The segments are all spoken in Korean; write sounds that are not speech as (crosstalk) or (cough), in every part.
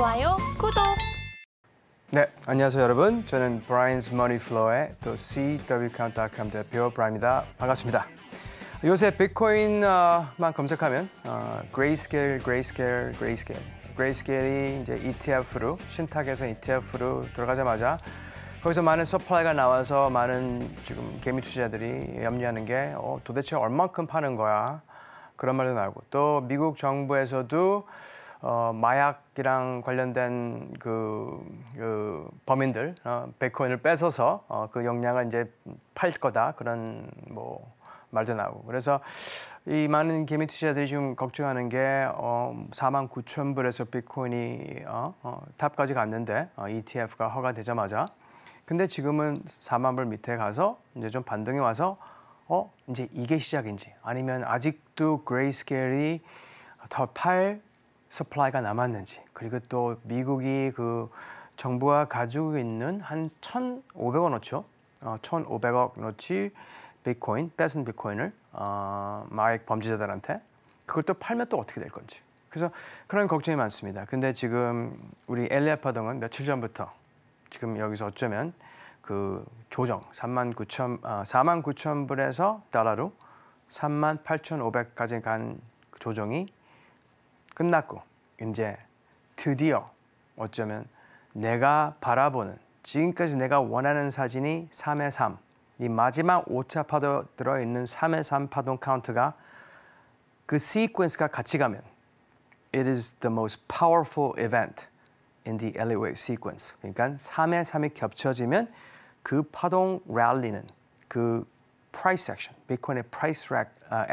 좋아요, 구독! 네, 안녕하세요 여러분. 저는 브라인스 머니플로의 또 CWCount.com 대표 브라입니다. 반갑습니다. 요새 비트코인만 검색하면 어, 그레이스케일, 그레이스케일, 그레이스케일 그레이스케일이 이제 ETF로, 신탁에서 ETF로 들어가자마자 거기서 많은 서플라이가 나와서 많은 지금 개미 투자들이 염려하는 게 어, 도대체 얼만큼 파는 거야? 그런 말도 나고또 미국 정부에서도 어, 마약이랑 관련된 그, 그 범인들 어, 백코인을 뺏어서 어, 그 역량을 이제 팔 거다 그런 뭐 말도 나오고 그래서 이 많은 개미 투자들이 지금 걱정하는 게 어, 4만 9천 불에서 비트코인이 어, 어, 탑까지 갔는데 어, ETF가 허가되자마자 근데 지금은 4만 불 밑에 가서 이제 좀 반등이 와서 어 이제 이게 시작인지 아니면 아직도 그레이스케일이 더팔 서플라이가 남았는지 그리고 또 미국이 그 정부가 가지고 있는 한 1,500원어치요. 어, 1,500억어치 비트코인, 뺏은 비트코인을 어, 마약 범죄자들한테 그걸 또 팔면 또 어떻게 될 건지. 그래서 그런 걱정이 많습니다. 근데 지금 우리 엘리아파동은 며칠 전부터 지금 여기서 어쩌면 그 조정 3만 9천 아, 4만 9천 불에서 달러로 3만 8,500까지 간 그 조정이 끝났고 이제 드디어 어쩌면 내가 바라보는 지금까지 내가 원하는 사진이 3의 3, 이 마지막 오차 파도 들어있는 3의 3 파동 카운트가 그 시퀀스가 같이 가면 It is the most powerful event in the LA wave sequence. 그러니까 3의 3이 겹쳐지면 그 파동 랠리는 그 price action, 비트코인의 price, a 아,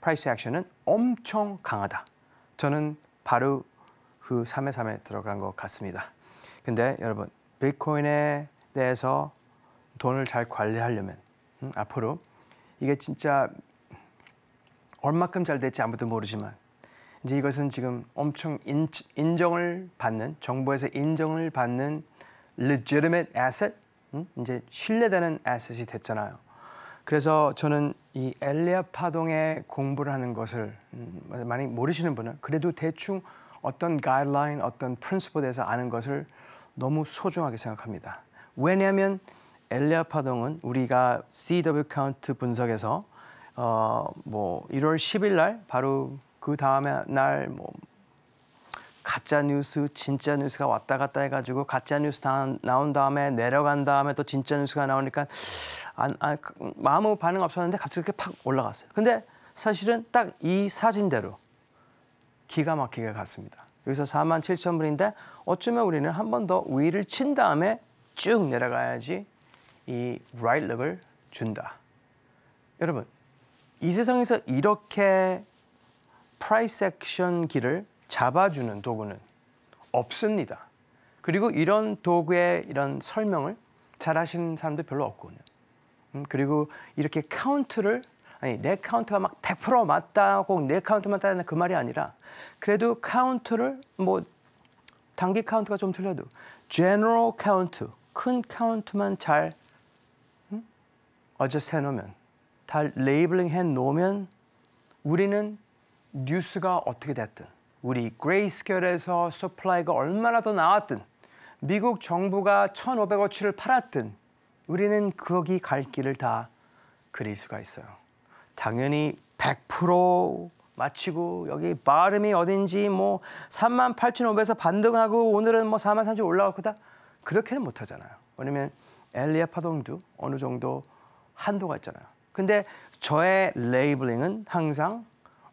price action은 엄청 강하다. 저는 바로 그 3의 3에 들어간 것 같습니다. 근데 여러분 비트코인에 대해서 돈을 잘 관리하려면 음, 앞으로 이게 진짜 얼마큼 잘 될지 아무도 모르지만 이제 이것은 지금 엄청 인, 인정을 받는 정부에서 인정을 받는 legitimate asset 음? 이제 신뢰되는 asset이 됐잖아요. 그래서 저는 이엘리아 파동의 공부를 하는 것을 음, 많이 모르시는 분은 그래도 대충 어떤 가이드라인, 어떤 프린스포에 대해서 아는 것을 너무 소중하게 생각합니다. 왜냐하면 엘리아 파동은 우리가 CW 카운트 분석에서 어, 뭐 1월 10일 날 바로 그 다음에 날뭐 가짜 뉴스, 진짜 뉴스가 왔다 갔다 해가지고 가짜 뉴스 다 나온 다음에 내려간 다음에 또 진짜 뉴스가 나오니까 안, 안, 그, 마음 반응 없었는데 갑자기 이렇게 팍 올라갔어요. 근데 사실은 딱 이 사진대로 기가 막히게 갔습니다. 여기서 4만 7천 불인데 어쩌면 우리는 한 번 더 위를 친 다음에 쭉 내려가야지 이 right 렉을 준다. 여러분 이 세상에서 이렇게 프라이섹션 길을 잡아주는 도구는 없습니다. 그리고 이런 도구의 이런 설명을 잘 하시는 사람도 별로 없거든요. 음, 그리고 이렇게 카운트를 아니 내 카운트가 막 100% 맞다 꼭내 카운트만 따야 그 말이 아니라 그래도 카운트를 뭐 단기 카운트가 좀 틀려도 general 카운트 큰 카운트만 잘 어저스 음? 해놓으면 다 레이블링 해놓으면 우리는 뉴스가 어떻게 됐든 우리 그레이스켈에서 서플라이가 얼마나 더 나왔든 미국 정부가 1,500원치를 팔았든 우리는 거기 갈 길을 다 그릴 수가 있어요. 당연히 100% 마치고 여기 발음이 어딘지 뭐 38,500에서 반등하고 오늘은 뭐 43,000올라갔거다 그렇게는 못 하잖아요. 왜냐면 엘리아 파동도 어느 정도 한도가 있잖아요. 근데 저의 레이블링은 항상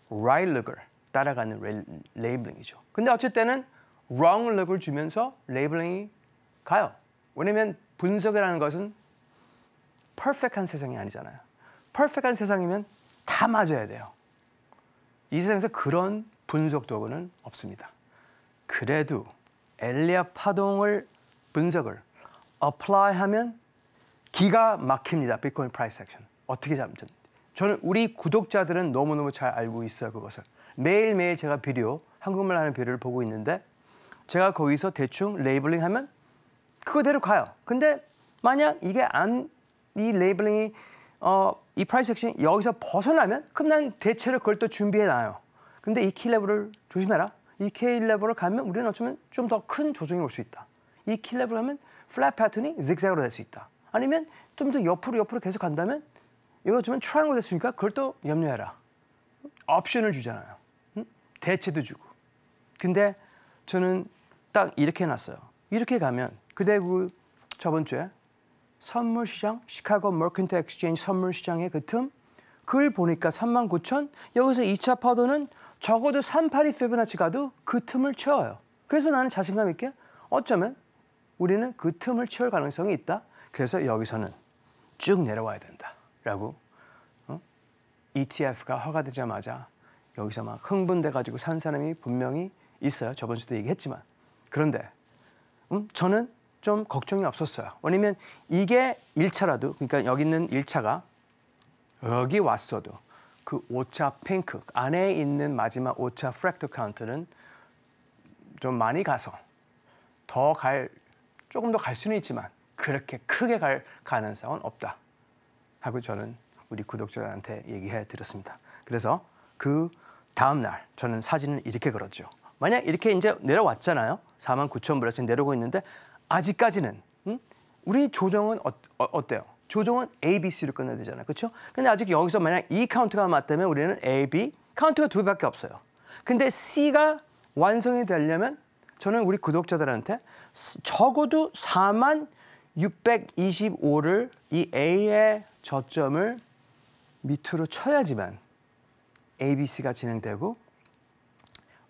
right looker, 따라가는 레, 레이블링이죠. 근데 어쨌든 wrong lab을 주면서 레이블링이 가요. 왜냐면 분석이라는 것은 퍼펙 r 한 세상이 아니잖아요. 퍼펙 r 한 세상이면 다 맞아야 돼요. 이 세상에서 그런 분석 도구는 없습니다. 그래도 엘리아 파동을 분석을 apply 하면 기가 막힙니다. 비트코인 프라이스 액션. 어떻게 잡는지. 저는 우리 구독자들은 너무너무 잘 알고 있어요. 그것을. 매일매일 제가 비디오, 한국말 하는 비디오를 보고 있는데 제가 거기서 대충 레이블링 하면 그거대로 가요. 근데 만약 이게 안, 이 레이블링이 어, 이 프라이스 액션이 여기서 벗어나면 그럼 난 대체로 그걸 또 준비해 놔요. 근데 이 키레벨을 조심해라. 이 K레벨을 가면 우리는 어쩌면 좀 더 큰 조정이 올 수 있다. 이 K레벨을 가면 플랫 패턴이 zigzag으로 될 수 있다. 아니면 좀 더 옆으로 옆으로 계속 간다면 이거 어쩌면 트라이앵글 됐으니까 그걸 또 염려해라. 옵션을 주잖아요. 대체도 주고. 근데 저는 딱 이렇게 놨어요 이렇게 가면 그대구 그 저번 주에 선물 시장 시카고 머컨트 엑스체인지 선물 시장의 그 틈 그걸 보니까 3만 9천 여기서 2차 파도는 적어도 382 페브나치 가도 그 틈을 채워요. 그래서 나는 자신감 있게 어쩌면 우리는 그 틈을 채울 가능성이 있다. 그래서 여기서는 쭉 내려와야 된다라고 어? ETF가 허가되자마자 여기서 막 흥분돼 가지고 산 사람이 분명히 있어요. 저번 주도 얘기했지만 그런데 음, 저는 좀 걱정이 없었어요. 왜냐면 이게 1차라도 그러니까 여기 있는 1차가 여기 왔어도 그 5차 핑크 안에 있는 마지막 5차 프랙터 카운트는 좀 많이 가서 더 갈 조금 더 갈 수는 있지만 그렇게 크게 갈 가능성은 없다 하고 저는 우리 구독자한테 얘기해 드렸습니다. 그래서 그 다음 날 저는 사진을 이렇게 걸었죠. 만약 이렇게 이제 내려왔잖아요. 4만 9천 불에서 내려오고 있는데 아직까지는 음? 우리 조정은 어, 어, 어 때요 조정은 A, B, C로 끝내야 되잖아요. 그렇죠? 근데 아직 여기서 만약 이 카운트가 맞다면 우리는 A, B 카운트가 두 개밖에 없어요. 근데 C가 완성이 되려면 저는 우리 구독자들한테 적어도 4만 625를 이 A의 저점을 밑으로 쳐야지만 ABC가 진행되고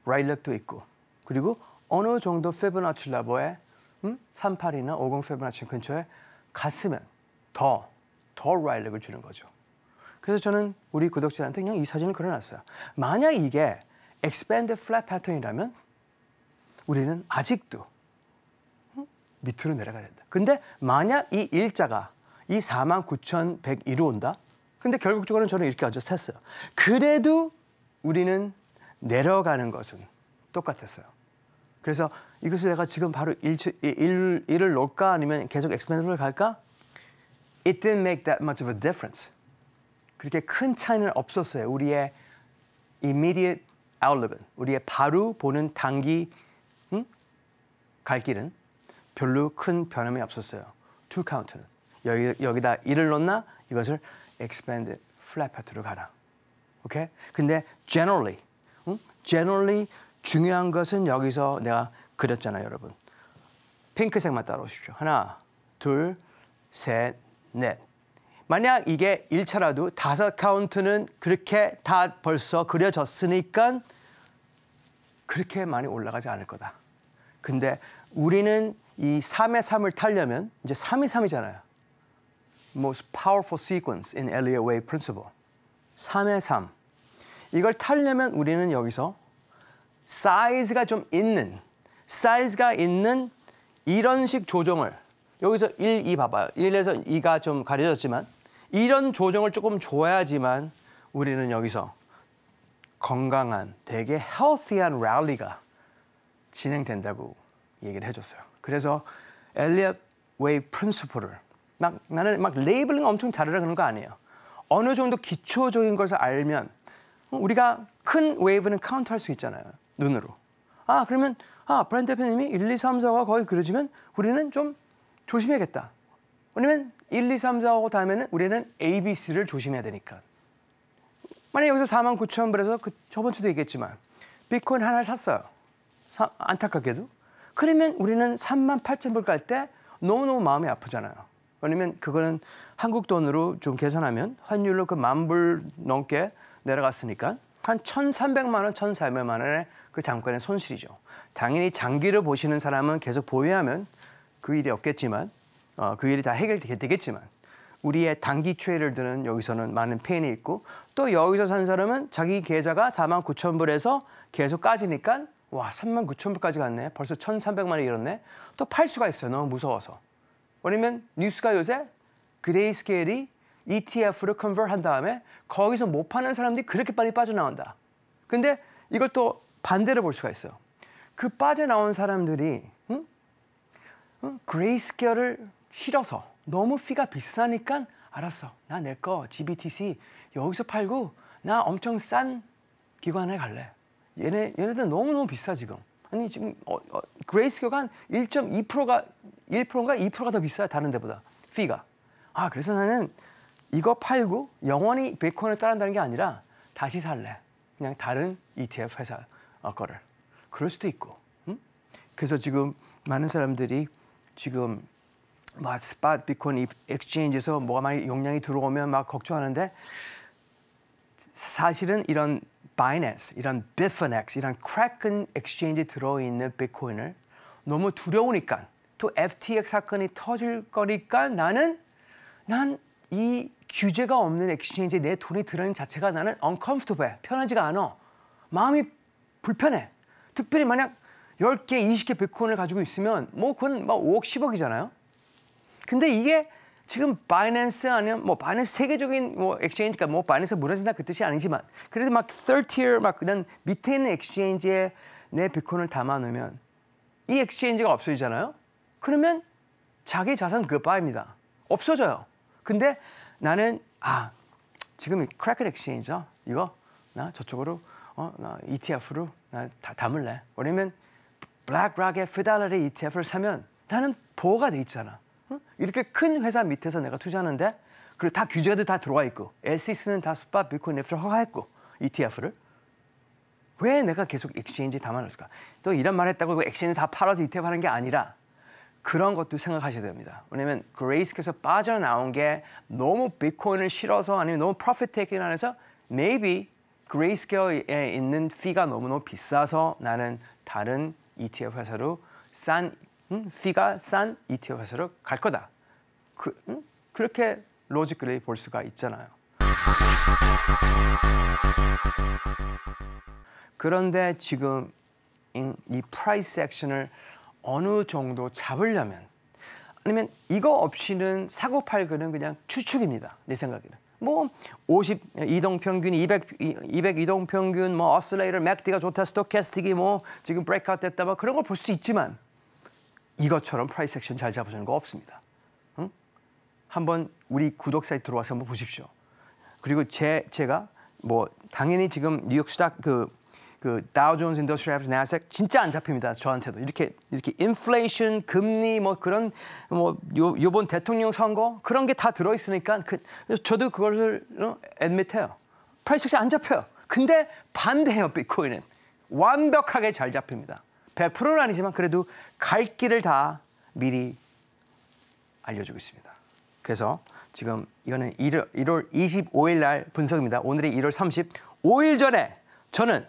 right leg도 있고 그리고 어느 정도 피부나치 레버에 음? 38이나 50 피부나치 근처에 갔으면 더, 더 right leg을 주는 거죠. 그래서 저는 우리 구독자한테 그냥 이 사진을 걸어놨어요. 만약 이게 expanded flat p a 패턴이라면 우리는 아직도 음? 밑으로 내려가야 된다. 근데 만약 이 일자가 이 49,101로 온다? 근데 결국적으로는 저는 이렇게 아주 샜어요. 그래도 우리는 내려가는 것은 똑같았어요. 그래서 이것을 내가 지금 바로 일, 일, 일을 놓을까 아니면 계속 엑스펜더블 갈까? It didn't make that much of a difference. 그렇게 큰 차이는 없었어요. 우리의 immediate outlook은 우리의 바로 보는 단기 응? 갈 길은 별로 큰 변함이 없었어요. 툴 카운트는 여기, 여기다 일을 놓나 이것을 expanded, flat 파트로 가라. 오케이? 근데 generally, 응? generally 중요한 것은 여기서 내가 그렸잖아요, 여러분. 핑크색만 따라오십시오. 하나, 둘, 셋, 넷. 만약 이게 1차라도 다섯 카운트는 그렇게 다 벌써 그려졌으니까 그렇게 많이 올라가지 않을 거다. 근데 우리는 이 3의 3을 타려면 이제 3이 3이잖아요. most powerful sequence in Elliott Wave principle. 3의 3. 이걸 타려면 우리는 여기서 사이즈가 좀 있는, 사이즈가 있는 이런 식 조정을 여기서 1, 2 봐봐요. 1에서 2가 좀 가려졌지만 이런 조정을 조금 줘야지만 우리는 여기서 건강한, 되게 healthy한 랠리가 진행된다고 얘기를 해줬어요. 그래서 엘리엇 웨이 프린스플을 막 나는 막 레이블링 엄청 잘하라 그런 거 아니에요. 어느 정도 기초적인 것을 알면 우리가 큰 웨이브는 카운트할 수 있잖아요. 눈으로. 아 그러면 아 브랜 드 대표님이 1, 2, 3, 4가 거의 그려지면 우리는 좀 조심해야겠다. 왜냐면 1, 2, 3, 4하고 다음에는 우리는 A, B, C를 조심해야 되니까. 만약 에 여기서 4만 9천 불에서 그 저번 주도 얘기했지만 비트코인 하나를 샀어요. 사, 안타깝게도. 그러면 우리는 3만 8천 불 갈 때 너무너무 마음이 아프잖아요. 왜냐면 그거는 한국 돈으로 좀 계산하면 환율로 그 만불 넘게 내려갔으니까 한 천삼백만 원, 천사백만 원의 그장관의 손실이죠. 당연히 장기를 보시는 사람은 계속 보유하면 그 일이 없겠지만 어, 그 일이 다 해결되겠지만 우리의 단기 추이를 드는 여기서는 많은 페인이 있고 또 여기서 산 사람은 자기 계좌가 사만구천 불에서 계속 까지니까 와, 삼만구천 불까지 갔네. 벌써 천삼백만 원이 잃었네. 또 팔 수가 있어요. 너무 무서워서. 왜냐면 뉴스가 요새 그레이스케일이 ETF로 컨버한 다음에 거기서 못 파는 사람들이 그렇게 빨리 빠져나온다. 근데 이걸 또 반대로 볼 수가 있어요. 그 빠져나온 사람들이 응? 응? 그레이스케일을 싫어서 너무 피가 비싸니까 알았어. 나 내 거 GBTC 여기서 팔고 나 엄청 싼 기관에 갈래. 얘네 얘네들 너무너무 비싸 지금. 아니 지금 어, 어, 그레이스교가 한 1.2%가 1가 2%가 더 비싸요 다른 데보다 피가. 아 그래서 나는 이거 팔고 영원히 베이컨을 따른다는 게 아니라 다시 살래. 그냥 다른 ETF 회사 어, 거를. 그럴 수도 있고. 응? 그래서 지금 많은 사람들이 지금 막 스팟 비콘 엑스체인지에서 뭐가 많이 용량이 들어오면 막 걱정하는데 사실은 이런 바이낸스, 이런 비퍼넥스, 이런 크래큰 엑스체인지 들어있는 비트코인을 너무 두려우니까 또 FTX 사건이 터질 거니까 나는 난 이 규제가 없는 엑스체인지에 내 돈이 들어있는 자체가 나는 uncomfortable, 편하지가 않아. 마음이 불편해. 특별히 만약 10개, 20개 비트코인을 가지고 있으면 뭐 그건 막 5억, 10억이잖아요. 근데 이게 지금 바이낸스 아니면 뭐 바이낸스 세계적인 뭐엑스체인지니뭐 바이낸스 무너진다 그 뜻이 아니지만 그래서 막 third tier 막 그런 밑에 있는 엑스체인지에 내 비콘을 담아 놓으면 이 엑스체인지가 없어지잖아요. 그러면 자기 자산 그바입니다 없어져요. 근데 나는 아 지금 이 크래크 엑스체인지 이거 나 저쪽으로 어, 나 ETF로 나 다 담을래. 왜냐면 블랙락의 페달리티 ETF를 사면 나는 보호가 돼 있잖아. 이렇게 큰 회사 밑에서 내가 투자하는데 그리고 다 규제도 다 들어와 있고 SEC는 다 스팟 비트코인 앱스를 허가했고 ETF를 왜 내가 계속 엑스체인지 담아놓을까? 또 이런 말 했다고 엑스체인지 다 팔아서 ETF 하는 게 아니라 그런 것도 생각하셔야 됩니다. 왜냐하면 그레이스께서 빠져나온 게 너무 비트코인을 실어서 아니면 너무 프로핏 테이킹 안에서 maybe 그레이스케어에 있는 피가 너무너무 비싸서 나는 다른 ETF 회사로 싼 음, 피가 싼 ETF에서 갈 거다. 그, 음? 그렇게 로직을 볼 수가 있잖아요. 그런데 지금 이 프라이스 액션을 어느 정도 잡으려면 아니면 이거 없이는 사고 팔기는 그냥 추측입니다. 내 생각에는. 뭐 50 이동 평균, 200 200 이동 평균, 뭐 어슬레이터, 뭐 맥디가 좋다, 스토캐스틱이 뭐 지금 브레이크아웃 됐다, 뭐 그런 걸 볼 수 있지만 이것처럼 프라이스 액션 잘잡아주는거 없습니다. 응? 한번 우리 구독 사이트 들어와서 한번 보십시오. 그리고 제 제가 뭐 당연히 지금 뉴욕 시작 그그 다우존스 인더스트리 에 나스닥 진짜 안 잡힙니다. 저한테도. 이렇게 이렇게 인플레이션, 금리 뭐 그런 뭐 요, 요번 대통령 선거 그런 게 다 들어 있으니까 그 저도 그것을 앤밋해요. 프라이스 액션 안 잡혀요. 근데 반대해요, 비코인은 완벽하게 잘 잡힙니다. 100%는 아니지만 그래도 갈 길을 다 미리 알려주고 있습니다. 그래서 지금 이거는 1월, 1월 25일 날 분석입니다. 오늘이 1월 35일 전에 저는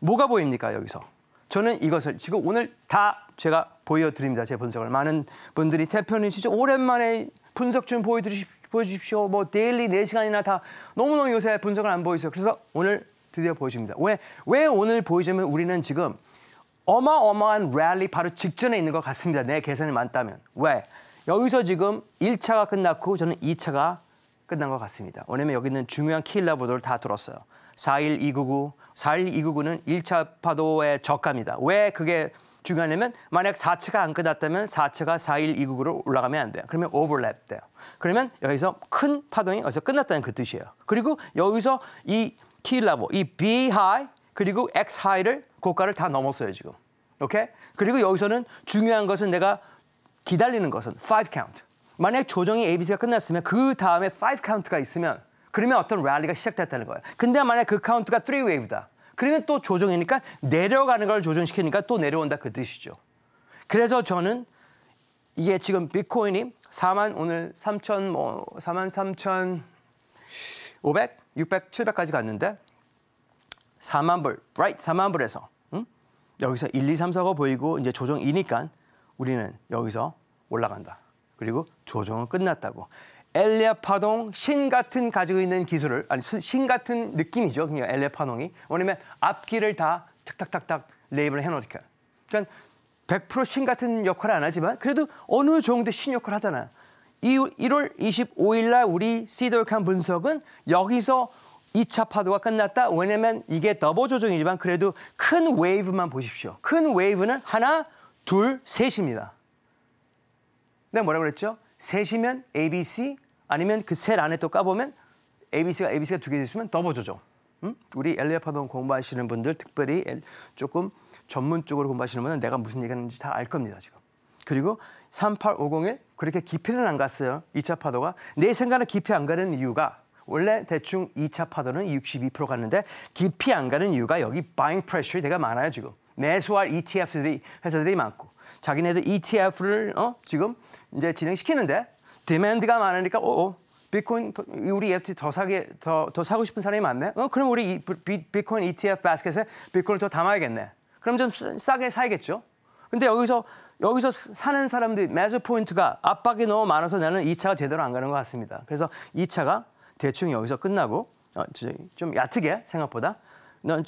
뭐가 보입니까 여기서? 저는 이것을 지금 오늘 다 제가 보여드립니다. 제 분석을 많은 분들이 대표님 진짜 오랜만에 분석 좀 보여주십시오. 뭐 데일리 4시간이나 다 너무너무 요새 분석을 안 보이세요. 그래서 오늘 드디어 보여줍니다. 왜, 왜 오늘 보여주면 우리는 지금 어마어마한 랠리 바로 직전에 있는 것 같습니다. 내 계산이 맞다면. 왜? 여기서 지금 1차가 끝났고 저는 2차가 끝난 것 같습니다. 왜냐면 여기는 중요한 킬일라 보도를 다 들었어요. 41299, 41299는 1차 파도의 저가입니다. 왜 그게 중요하냐면 만약 4차가 안 끝났다면 4차가 41299로 올라가면 안 돼요. 그러면 오버랩 돼요. 그러면 여기서 큰 파동이 어기서 끝났다는 그 뜻이에요. 그리고 여기서 이키라보이 B 하이 그리고 X 하이를 고가를 다 넘었어요 지금. 오케이? 그리고 여기서는 중요한 것은 내가 기다리는 것은 5 카운트. 만약 조정이 ABC가 끝났으면 그 다음에 5카운트가 있으면 그러면 어떤 랠리가 시작됐다는 거예요. 근데 만약 그 카운트가 3 웨이브다. 그러면 또 조정이니까 내려가는 걸 조정시키니까 또 내려온다 그 뜻이죠. 그래서 저는 이게 지금 비트코인이 4만 오늘 3천 뭐 4만 3천 500, 600, 700까지 갔는데 4만 불, right? 4만 불에서 여기서 1, 2, 3, 4가 보이고 이제 조정이니까 우리는 여기서 올라간다. 그리고 조정은 끝났다고. 엘리아파동신 같은 가지고 있는 기술을 아니 신 같은 느낌이죠. 그냥 그러니까 엘리아파동이 왜냐면 앞길을 다 탁탁탁탁 레이블을 해놓으니까. 그러니까 100%신 같은 역할을 안 하지만 그래도 어느 정도 신 역할을 하잖아요. 1월 25일 날 우리 시드월칸 분석은 여기서 2차 파도가 끝났다. 왜냐면 이게 더보 조정이지만 그래도 큰 웨이브만 보십시오. 큰 웨이브는 하나, 둘, 셋입니다. 내가 뭐라 그랬죠? 셋이면 ABC 아니면 그 셋 안에 또 까보면 ABC가 ABC가 두 개 있으면 더보 조정. 음? 우리 엘리아 파동 공부하시는 분들 특별히 조금 전문 적으로 공부하시는 분은 내가 무슨 얘기하는지 다 알 겁니다 지금. 그리고 38501 그렇게 깊이는 안 갔어요. 2차 파도가 내 생각을 깊이 안 가는 이유가 원래 대충 2차 파도는 62% 갔는데 깊이 안 가는 이유가 여기 buying pressure 되게 많아요 지금 매수할 ETF들이 회사들이 많고 자기네들 ETF를 어 지금 이제 진행시키는데 디맨드가 많으니까 오오 어, 어, 비트코인 우리 ETF 더 사게 더, 더 사고 싶은 사람이 많네. 어 그럼 우리 비, 비트코인 e ETF 바스켓에 비트코인을 더 담아야겠네. 그럼 좀 싸게 사야겠죠. 근데 여기서 여기서 사는 사람들이 매수 포인트가 압박이 너무 많아서 나는 2차가 제대로 안 가는 것 같습니다. 그래서 2차가 대충 여기서 끝나고 어, 좀 얕게 생각보다 난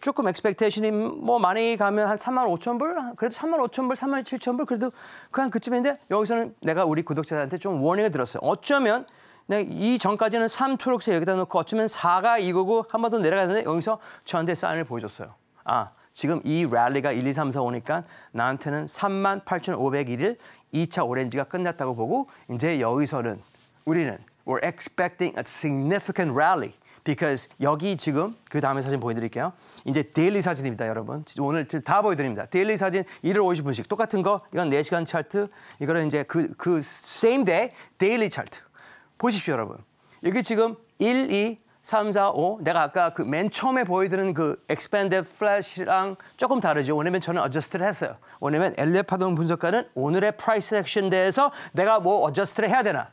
조금 엑스펙테이션이 뭐 많이 가면 한 3만 5천 불? 그래도 3만 5천 불, 3만 7천 불? 그래도 그냥 그쯤인데 여기서는 내가 우리 구독자들한테 좀 워닝을 들었어요. 어쩌면 내가 이 전까지는 3 초록색 여기다 놓고 어쩌면 4가 이거고 한 번 더 내려가는데 여기서 저한테 사인을 보여줬어요. 아, 지금 이 랠리가 1, 2, 3, 4 오니까 나한테는 3만 8,501일 2차 오렌지가 끝났다고 보고 이제 여기서는 우리는 we're expecting a significant rally. because 여기 지금 그 다음에 사진 보여드릴게요. 이제 데일리 사진입니다, 여러분. 오늘 다 보여드립니다. 데일리 사진 1일 50분씩 똑같은 거 이건 4시간 차트 이거는 이제 그그 그 same day 데일리 차트 보십시오, 여러분. 여기 지금 1, 2, 3, 4, 5 내가 아까 그 맨 처음에 보여드린 그 expanded flash랑 조금 다르죠. 왜냐면 저는 adjust를 했어요. 왜냐면 엘레파동 분석가는 오늘의 price action 대해서 내가 뭐 adjust를 해야 되나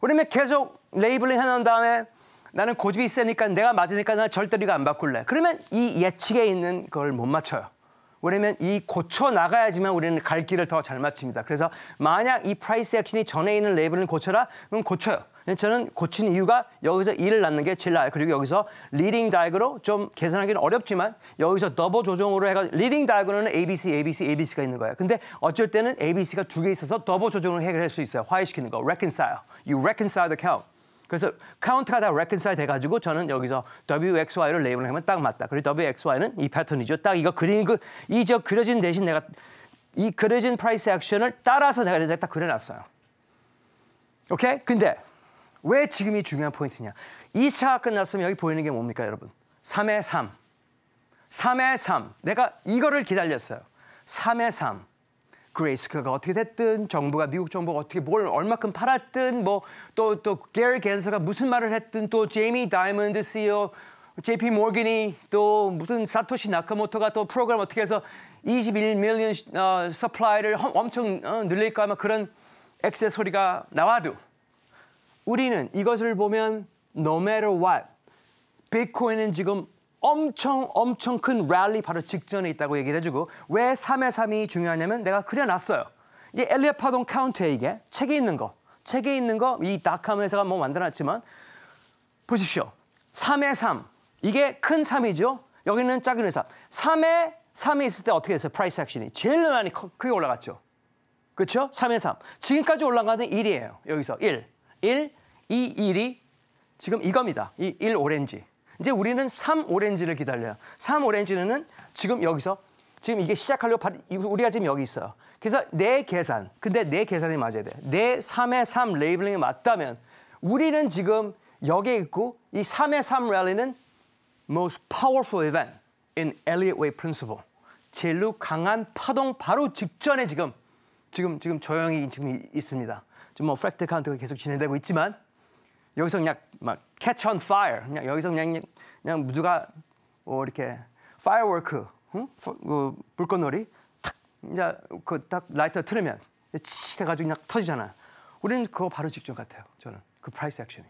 왜냐면 계속 레이블링 해놓은 다음에 나는 고집이 세니까 내가 맞으니까 나 절대로 이거 안 바꿀래. 그러면 이 예측에 있는 걸 못 맞춰요. 왜냐면 이 고쳐 나가야지만 우리는 갈 길을 더 잘 맞춥니다. 그래서 만약 이 프라이스 액션이 전에 있는 레이블을 고쳐라, 그럼 고쳐요. 예, 저는 고친 이유가 여기서 일을 낳는 게 제일 나아요. 그리고 여기서 리딩 다이그로 좀 계산하기는 어렵지만 여기서 더보 조정으로 해가지고 리딩 다이그로는 ABC, ABC, ABC가 있는 거예요. 근데 어쩔 때는 ABC가 두 개 있어서 더보 조정으로 해결할 수 있어요. 화해시키는 거. reconcile. You reconcile the count. 그래서 카운트가 다 reconcile 돼가지고 저는 여기서 WXY를 레이블을 하면 딱 맞다. 그리고 WXY는 이 패턴이죠. 딱 이거 그린 그, 이 저 그려진 대신 내가 이 그려진 프라이스 액션을 따라서 내가 딱 그려놨어요. 오케이? 근데 왜 지금이 중요한 포인트냐? 2차가 끝났으면 여기 보이는 게 뭡니까, 여러분? 3의 3. 3의 3. 내가 이거를 기다렸어요. 3의 3. 그레이스크가 어떻게 됐든 정부가 미국 정부가 어떻게 뭘 얼마큼 팔았든 뭐 또 또 게리 겐서가 무슨 말을 했든 또 제이미 다이몬드 CEO JP 모건이 또 무슨 사토시 나카모토가 또 프로그램 어떻게 해서 21밀리언 어, 서플라이를 엄청 어, 늘릴까 아마 그런 액세 소리가 나와도 우리는 이것을 보면 no matter what 비트코인은 지금 엄청 엄청 큰 랠리 바로 직전에 있다고 얘기를 해주고 왜 3의 3이 중요하냐면 내가 그려놨어요. 이게 엘리엇 파동 카운트에 이게 책에 있는 거. 책에 있는 거이 닷컴 회사가 뭐 만들어놨지만 보십시오. 3의 3. 이게 큰 3이죠. 여기는 작은 회사. 3의 3이 있을 때 어떻게 했어요? 프라이스 액션이 제일 많이 크게 올라갔죠. 그렇죠? 3의 3. 지금까지 올라간는 1이에요. 여기서 1. 1, 이 일이 지금 이겁니다. 이 일 오렌지. 이제 우리는 삼 오렌지를 기다려요. 삼 오렌지는 지금 여기서 지금 이게 시작하려고 우리가 지금 여기 있어요. 그래서 내 계산. 근데 내 계산이 맞아야 돼. 내삼의삼 레이블링이 맞다면 우리는 지금 여기에 있고 이삼의삼 랠리는 most powerful event in Elliott w a v Principle. 제일로 강한 파동 바로 직전에 지금 지금 지금 조용히 지금 있습니다. 지금 뭐 프랙트 카운트가 계속 진행되고 있지만 여기서 그냥 막 catch on fire 그냥 여기서 그냥 그냥 누가 뭐 이렇게 firework 응? 그 뭐, 불꽃놀이 뭐 탁 이제 그딱 라이터 틀으면 치 해가지고 그냥 터지잖아. 우리는 그거 바로 직전 같아요. 저는 그 프라이스 액션이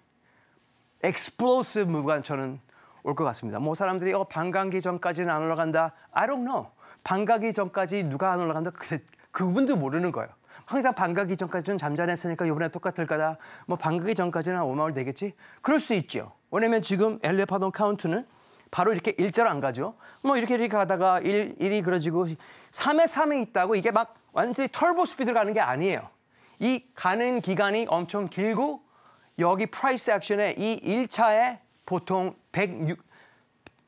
explosive 무브가 저는 올 것 같습니다. 뭐 사람들이 어, 반감기 전까지는 안 올라간다. I don't know. 반감기 전까지 누가 안 올라간다. 그래, 그분도 모르는 거예요. 항상 반가기 전까지는 잠잠했으니까 이번에 똑같을 거다. 뭐 반가기 전까지는 오마울 되겠지? 그럴 수 있죠. 왜냐면 지금 엘레파돈 카운트는 바로 이렇게 일자로안 가죠. 뭐 이렇게 이렇게 가다가 일일이 그러지고 삼에삼에 있다고 이게 막 완전히 털보 스피드로 가는 게 아니에요. 이 가는 기간이 엄청 길고 여기 프라이스 액션에 이일차에 보통 106,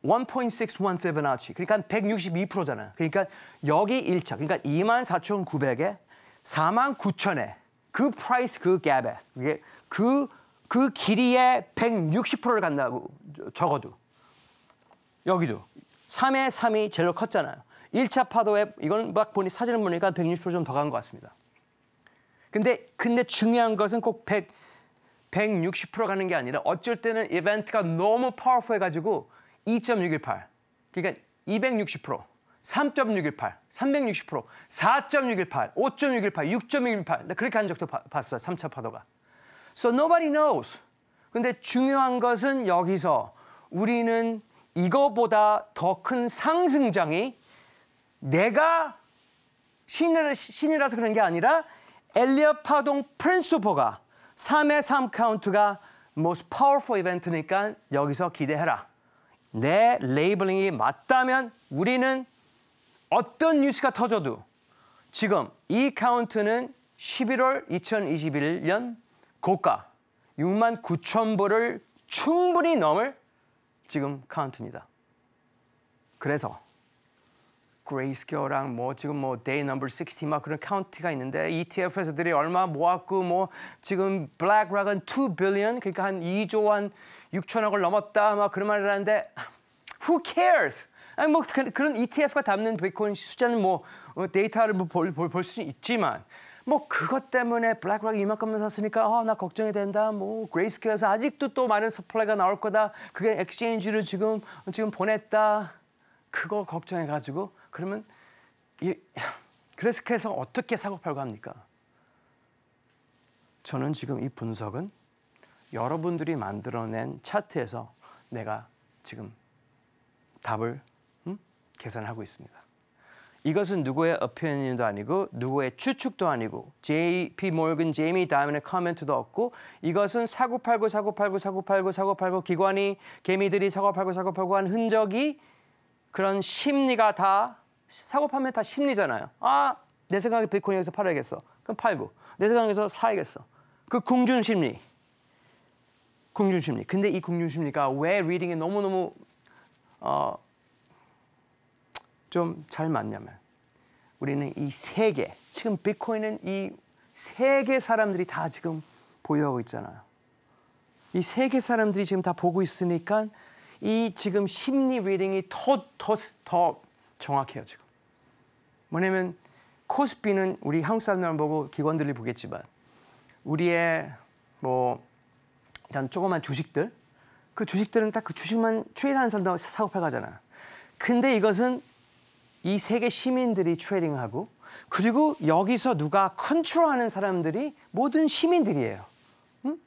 1.61 피보나치 그러니까 162%잖아요. 그러니까 여기 일차 그러니까 24,900에 4만 9천에 그 프라이스 그 갭에 이게 그, 그 길이의 160%를 간다고 적어도 여기도 3의 3이 제일 컸잖아요. 1차 파도에 이건 막 보니 사진을 보니까 160%좀 더 간 것 같습니다. 근데 근데 중요한 것은 꼭 100, 160% 가는 게 아니라 어쩔 때는 이벤트가 너무 파워풀해 가지고 2.618 그러니까 260% 3.618, 360%, 4.618, 5.618, 6.618. 그렇게 한 적도 봤어 3차 파도가. So nobody knows. 근데 중요한 것은 여기서 우리는 이거보다 더 큰 상승장이 내가 신이라, 신이라서 그런 게 아니라 엘리어 파동 프린스퍼가 3의 3 카운트가 most powerful 이벤트니까 여기서 기대해라. 내 레이블링이 맞다면 우리는 어떤 뉴스가 터져도 지금 이 카운트는 11월 2021년 고가 6만 9천 불을 충분히 넘을 지금 카운트입니다. 그래서 그레이스케어랑 뭐 지금 뭐 데이 넘버 60 막 그런 카운트가 있는데 ETF에서들이 얼마 모았고 뭐 지금 블랙락은 2 billion 그러니까 한 2조 원 6천억을 넘었다 막 그런 말을 하는데 who cares? 아니 뭐 그, 런 ETF가 담는 비트코인 숫자는 뭐 어, 데이터를 뭐 볼수 볼, 수는 있지만 뭐 그것 때문에 블랙락이 이만큼만 샀으니까 어나 아, 걱정이 된다. 뭐 그레이스케어에서 아직도 또 많은 서플라이가 나올 거다. 그게 엑스체인지를 지금 지금 보냈다. 그거 걱정해 가지고 그러면 이그레이스케에서 어떻게 사고 팔고 합니까? 저는 지금 이 분석은 여러분들이 만들어낸 차트에서 내가 지금 답을 계산 하고 있습니다. 이것은 누구의 o p i 도 아니고 누구의 추측도 아니고 JP 모건, 제이미 다이먼의 커멘트도 없고 이것은 사고팔고 사고팔고 사고팔고 사고팔고 기관이 개미들이 사고팔고 사고팔고 한 흔적이 그런 심리가 다 사고팔면 다 심리잖아요. 아, 내 생각에 비트코인 여기서 팔아야겠어. 그럼 팔고 내 생각에서 사야겠어. 그 궁준 심리. 궁준 심리. 근데 이 궁준 심리가 왜 리딩에 너무너무 어 좀잘 맞냐면 우리는 이 세계 지금 비트코인은 이 세계 사람들이 다 지금 보유하고 있잖아요. 이 세계 사람들이 지금 다 보고 있으니까 이 지금 심리 리딩이 더 더 더 정확해요 지금. 뭐냐면 코스피는 우리 한국 사람들만 보고 기관들이 보겠지만 우리의 뭐 이런 조그만 주식들 그 주식들은 딱 그 주식만 트레이드하는 사람들 사고 팔가잖아. 근데 이것은 이 세계 시민들이 트레이딩하고 그리고 여기서 누가 컨트롤하는 사람들이 모든 시민들이에요. 응?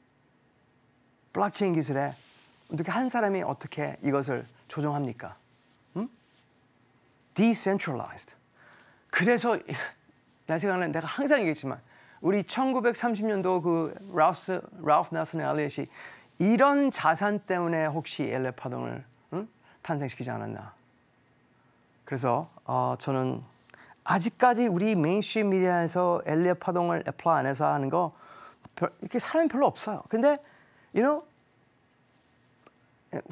블록체인 기술에 어떻게 한 사람이 어떻게 이것을 조정합니까? 응? decentralized. 그래서 나 (laughs) 생각하는 내가 항상 얘기했지만 우리 1930년도 그 라우스 라우프 나슨 엘리엇이 이런 자산 때문에 혹시 엘레파동을 응? 탄생시키지 않았나? 그래서 어, 저는 아직까지 우리 메인스트림 미디어에서 엘리엇 파동을 애플 안에서 하는 거 별, 이렇게 사람이 별로 없어요. 근데 you know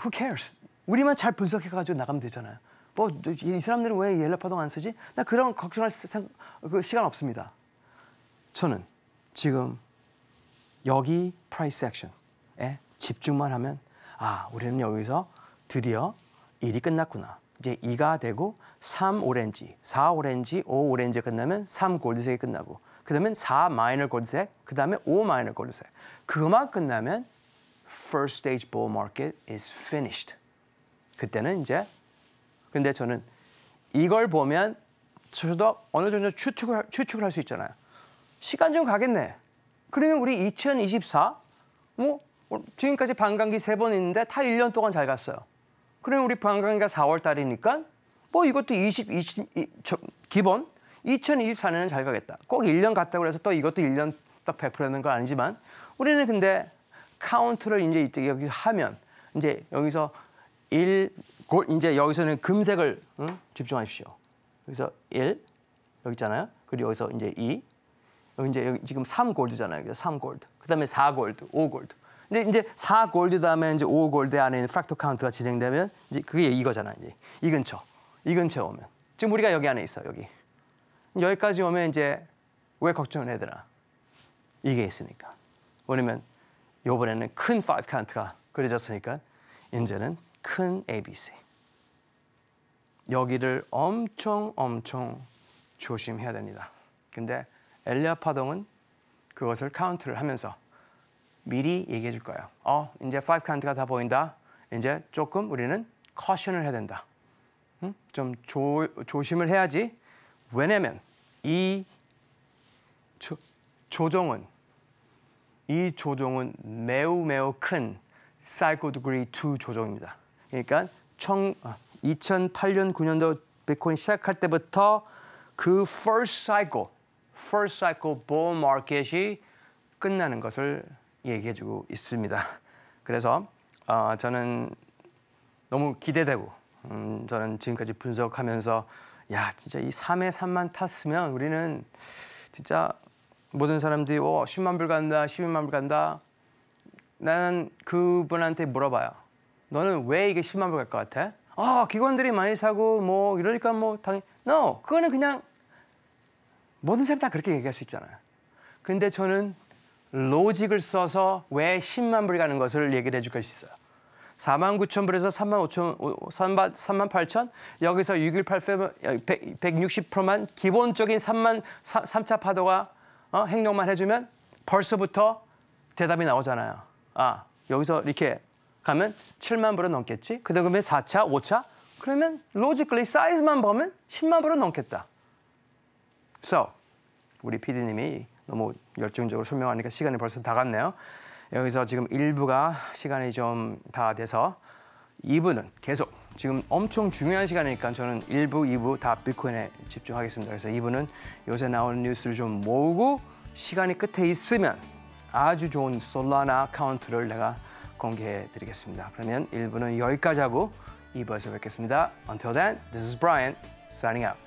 who cares? 우리만 잘 분석해 가지고 나가면 되잖아요. 뭐 이 사람들은 왜 엘리엇 파동 안 쓰지? 나 그런 걱정할 생그 시간 없습니다. 저는 지금 여기 프라이스 액션에 집중만 하면 아 우리는 여기서 드디어 일이 끝났구나. 이제 2가 되고 3 오렌지, 4 오렌지, 5 오렌지 끝나면 3 골드색이 끝나고 그다음에 4 마이너 골드색, 그다음에 5 마이너 골드색. 그만 끝나면 first stage bull market is finished. 그때는 이제 근데 저는 이걸 보면 저도 어느 정도 추측을, 추측을 할 수 있잖아요. 시간 좀 가겠네. 그러면 우리 2024, 뭐 어, 지금까지 반감기 세번 있는데 다 1년 동안 잘 갔어요. 그럼 우리 방광기가 4월 달이니까 뭐 이것도 20, 20 저, 기본 2024년은 잘 가겠다. 꼭 1년 갔다고 해서 또 이것도 1년 딱 100%는 건 아니지만 우리는 근데 카운트를 이제 이때 여기 하면 이제 여기서 1 이제 여기서는 금색을 응? 집중하십시오. 여기서 1 여기 있잖아요. 그리고 여기서 이제 2 여기 이제 여기 지금 3 골드잖아요. 그3 골드. 그다음에 4 골드, 5 골드. 근데 이제 4 골드 다음에 이제 5 골드 안에 있는 프랙토 카운트가 진행되면 이제 그게 이거잖아 이제 이 근처 이 근처에 오면 지금 우리가 여기 안에 있어 여기 여기까지 오면 이제 왜 걱정을 해야 되나 이게 있으니까 왜냐면 이번에는큰5 카운트가 그려졌으니까 이제는 큰 ABC 여기를 엄청 엄청 조심해야 됩니다 근데 엘리아 파동은 그것을 카운트를 하면서 미리 얘기해 줄 거예요. 어, 이제 5 카운트가 다 보인다. 이제 조금 우리는 c a 을 해야 된다. 음? 좀 조, 조심을 해야지. 왜냐면 이 조, 조정은 이 조종은 매우 매우 큰 사이코 디그리 2 조종입니다. 그러니까 청, 2008년 아, 9년도 비트코인 시작할 때부터 그 first cycle, first cycle bull market이 끝나는 것을 얘기해주고 있습니다. 그래서 어, 저는 너무 기대되고 음, 저는 지금까지 분석하면서 야 진짜 이 3회 3만 탔으면 우리는 진짜 모든 사람들이 오 어, 10만 불 간다 12만 불 간다 나는 그분한테 물어봐요 너는 왜 이게 10만 불 갈 것 같아? 아 기관들이 많이 사고 뭐 이러니까 뭐 당연히 NO! 그거는 그냥 모든 사람 다 그렇게 얘기할 수 있잖아요 근데 저는 로직을 써서 왜 10만 불이 가는 것을 얘기를 해줄 것이 있어요. 4만 9천 불에서 3만 5천, 3만, 3만 8천 여기서 1 6 0만 기본적인 3만 3, 차 파도가 어, 행동만 해주면 벌써부터 대답이 나오잖아요. 아 여기서 이렇게 가면 7만 불은 넘겠지. 그다 음에 4차, 5차 그러면 로지컬리 사이즈만 보면 10만 불은 넘겠다. So 우리 PD님이 너무 열정적으로 설명하니까 시간이 벌써 다 갔네요. 여기서 지금 일부가 시간이 좀 다 돼서 2부는 계속 지금 엄청 중요한 시간이니까 저는 1부, 2부 다비코인에 집중하겠습니다. 그래서 2부는 요새 나오는 뉴스를 좀 모으고 시간이 끝에 있으면 아주 좋은 솔라나 카운트를 내가 공개해 드리겠습니다. 그러면 1부는 여기까지 하고 2부에서 뵙겠습니다. Until then, this is Brian signing out.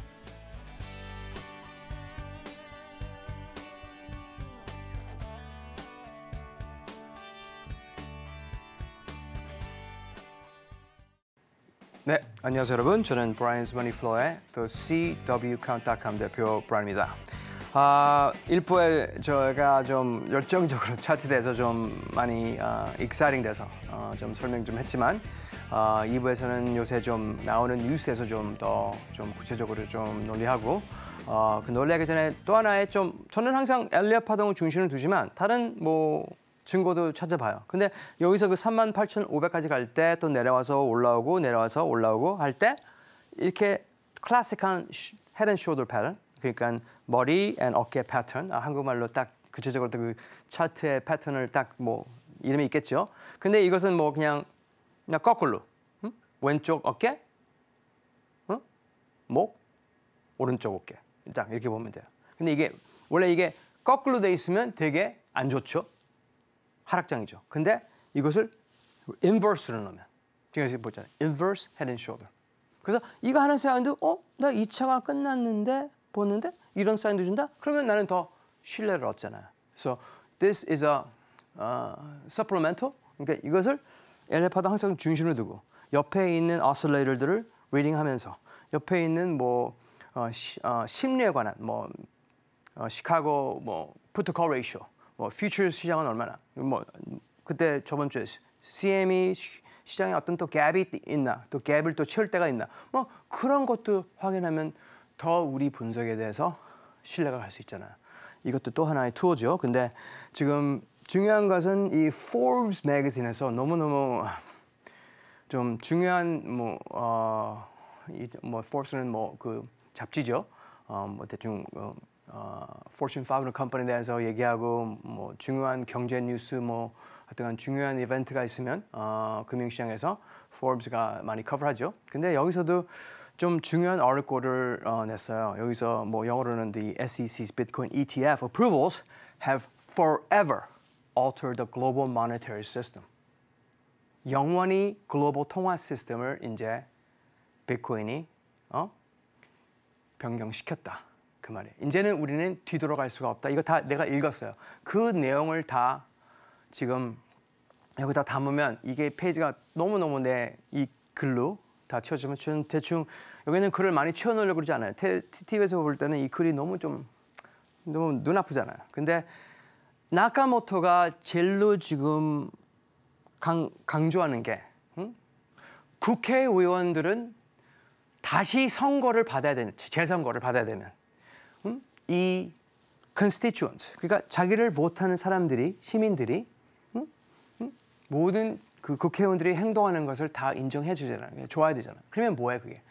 네, 안녕하세요 여러분. 저는 브라이언스 머니플로의 또 CWCount.com 대표 브라입니다. 아, 1부에 저희가 좀 열정적으로 (laughs) 차트돼서 좀 많이 어, 익사링 돼서 어, 좀 설명 좀 했지만 어, 아, 2부에서는 요새 좀 나오는 뉴스에서 좀 더좀 좀 구체적으로 좀 논리하고 어, 그 논리하기 전에 또 하나의 좀 저는 항상 엘리엇 파동을 중심을 두지만 다른 뭐 증거도 찾아봐요. 근데 여기서 그 38,500까지 갈 때 또 내려와서 올라오고 내려와서 올라오고 할 때 이렇게 클래식한 헤드앤숄더 패턴 그러니까 머리 앤 어깨 패턴 아, 한국말로 딱 구체적으로 그 차트의 패턴을 딱 뭐 이름이 있겠죠. 근데 이것은 뭐 그냥 그냥 거꾸로 응? 왼쪽 어깨, 응? 목, 오른쪽 어깨 딱 이렇게 보면 돼요. 근데 이게 원래 이게 거꾸로 돼 있으면 되게 안 좋죠. 하락장이죠. 근데 이것을 inverse로 넣으면 지금 보잖아요. inverse head and shoulder. 그래서 이거 하는 사람도 어? 나 2차가 끝났는데 보는데 이런 사인도 준다? 그러면 나는 더 신뢰를 얻잖아요. So this is a uh, supplemental. 그러니까 이것을 엘레파도 항상 중심을 두고 옆에 있는 oscillator들을 리딩하면서 옆에 있는 뭐 어, 시, 어, 심리에 관한 뭐 어, 시카고 뭐 프로토콜 레이쇼 뭐 퓨처 시장은 얼마나 뭐 그때 저번 주에 CME 시장에 어떤 또 갭이 있나 또 갭을 또 채울 때가 있나 뭐 그런 것도 확인하면 더 우리 분석에 대해서 신뢰가 갈 수 있잖아요. 이것도 또 하나의 투어죠. 근데 지금 중요한 것은 이 Forbes 매거진에서 너무너무 좀 중요한 뭐 어, 이, 뭐 Forbes는 뭐 그 잡지죠. 어, 뭐 대충 어, 어, Fortune 500 컴퍼니 대해서 얘기하고 뭐 중요한 경제 뉴스 뭐하 어떤 중요한 이벤트가 있으면 어, 금융시장에서 Forbes가 많이 커버하죠. 근데 여기서도 좀 중요한 article를 어, 냈어요. 여기서 뭐 영어로는 the SEC's Bitcoin ETF approvals have forever altered the global monetary system. 영원히 글로벌 통화 시스템을 이제 비트코인이 어? 변경시켰다. 그 말이에요. 이제는 우리는 뒤돌아갈 수가 없다. 이거 다 내가 읽었어요. 그 내용을 다 지금 여기다 담으면 이게 페이지가 너무너무 내 이 글로 다 채워지면 저는 대충 여기는 글을 많이 채워넣으려고 그러지 않아요. TV에서 볼 때는 이 글이 너무 좀 너무 눈 아프잖아요. 근데 나카모토가 젤로 지금 강, 강조하는 게 응? 국회의원들은 다시 선거를 받아야 되는 재선거를 받아야 되면 이 constituents 그러니까 자기를 못하는 사람들이 시민들이 응? 응? 모든 그 국회의원들이 행동하는 것을 다 인정해 주잖아. 좋아야 되잖아. 그러면 뭐야 그게?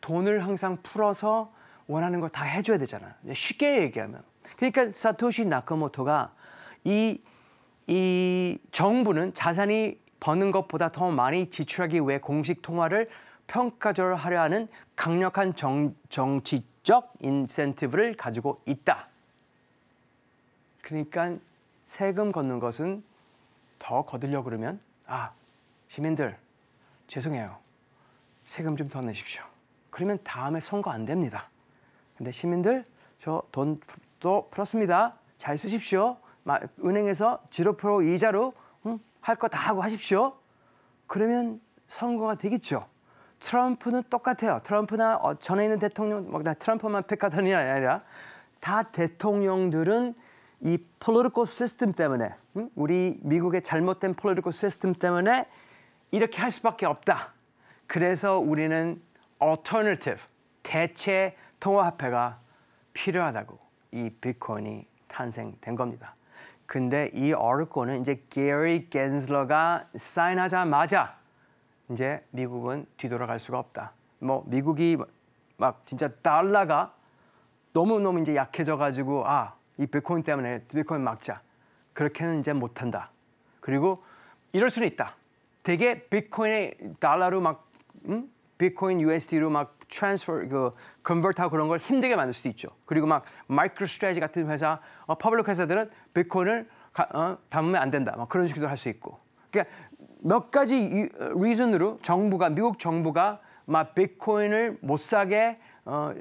돈을 항상 풀어서 원하는 거 다 해줘야 되잖아. 쉽게 얘기하면. 그러니까 사토시 나카모토가 이, 이 정부는 자산이 버는 것보다 더 많이 지출하기 위해 공식 통화를 평가절하려 하는 강력한 정, 정치 법적 인센티브를 가지고 있다. 그러니까 세금 걷는 것은 더 거들려 그러면 아 시민들 죄송해요 세금 좀 더 내십시오. 그러면 다음에 선거 안 됩니다. 근데 시민들 저돈또 풀었습니다. 잘 쓰십시오. 은행에서 지로 프로 이자로 응? 할거 다 하고 하십시오. 그러면 선거가 되겠죠. 트럼프는 똑같아요. 트럼프나 어, 전에 있는 대통령, 막나 뭐, 트럼프만 백카단니 아니라 다 대통령들은 이폴로 l 코 시스템 때문에 응? 우리 미국의 잘못된 폴로 l 코 시스템 때문에 이렇게 할 수밖에 없다. 그래서 우리는 alternative 대체 통화화폐가 필요하다고 이 비트코인이 탄생된 겁니다. 근데 이 어르코는 이제 게리 겐슬러가 사인하자마자 이제 미국은 뒤돌아갈 수가 없다. 뭐 미국이 막 진짜 달러가 너무 너무 이제 약해져 가지고 아 이 비트코인 때문에 비트코인 막자 그렇게는 이제 못한다. 그리고 이럴 수는 있다. 되게 비트코인의 달러로 막 음? 비트코인 USD로 막 트랜스퍼 그컨버트 그런 걸 힘들게 만들 수도 있죠. 그리고 막 마이크로 스트레지 같은 회사, 어, 퍼블릭 회사들은 비트코인을 가, 어, 담으면 안 된다. 막 그런 식으로 할 수 있고. 그러니까 몇 가지 리즌으로 정부가 미국 정부가 막 비트코인을 못 사게 어,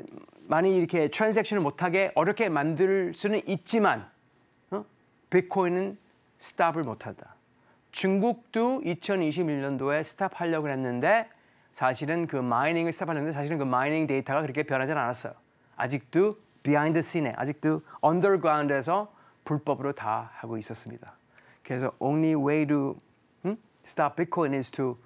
많이 이렇게 트랜잭션을 못하게 어렵게 만들 수는 있지만 어? 비트코인은 스탑을 못한다. 중국도 2021년도에 스탑하려고 했는데 사실은 그 마이닝을 스탑하는데 사실은 그 마이닝 데이터가 그렇게 변하지 않았어요. 아직도 비하인드 씬에 아직도 언더그라운드에서 불법으로 다 하고 있었습니다. 그래서 only way to stop Bitcoin is to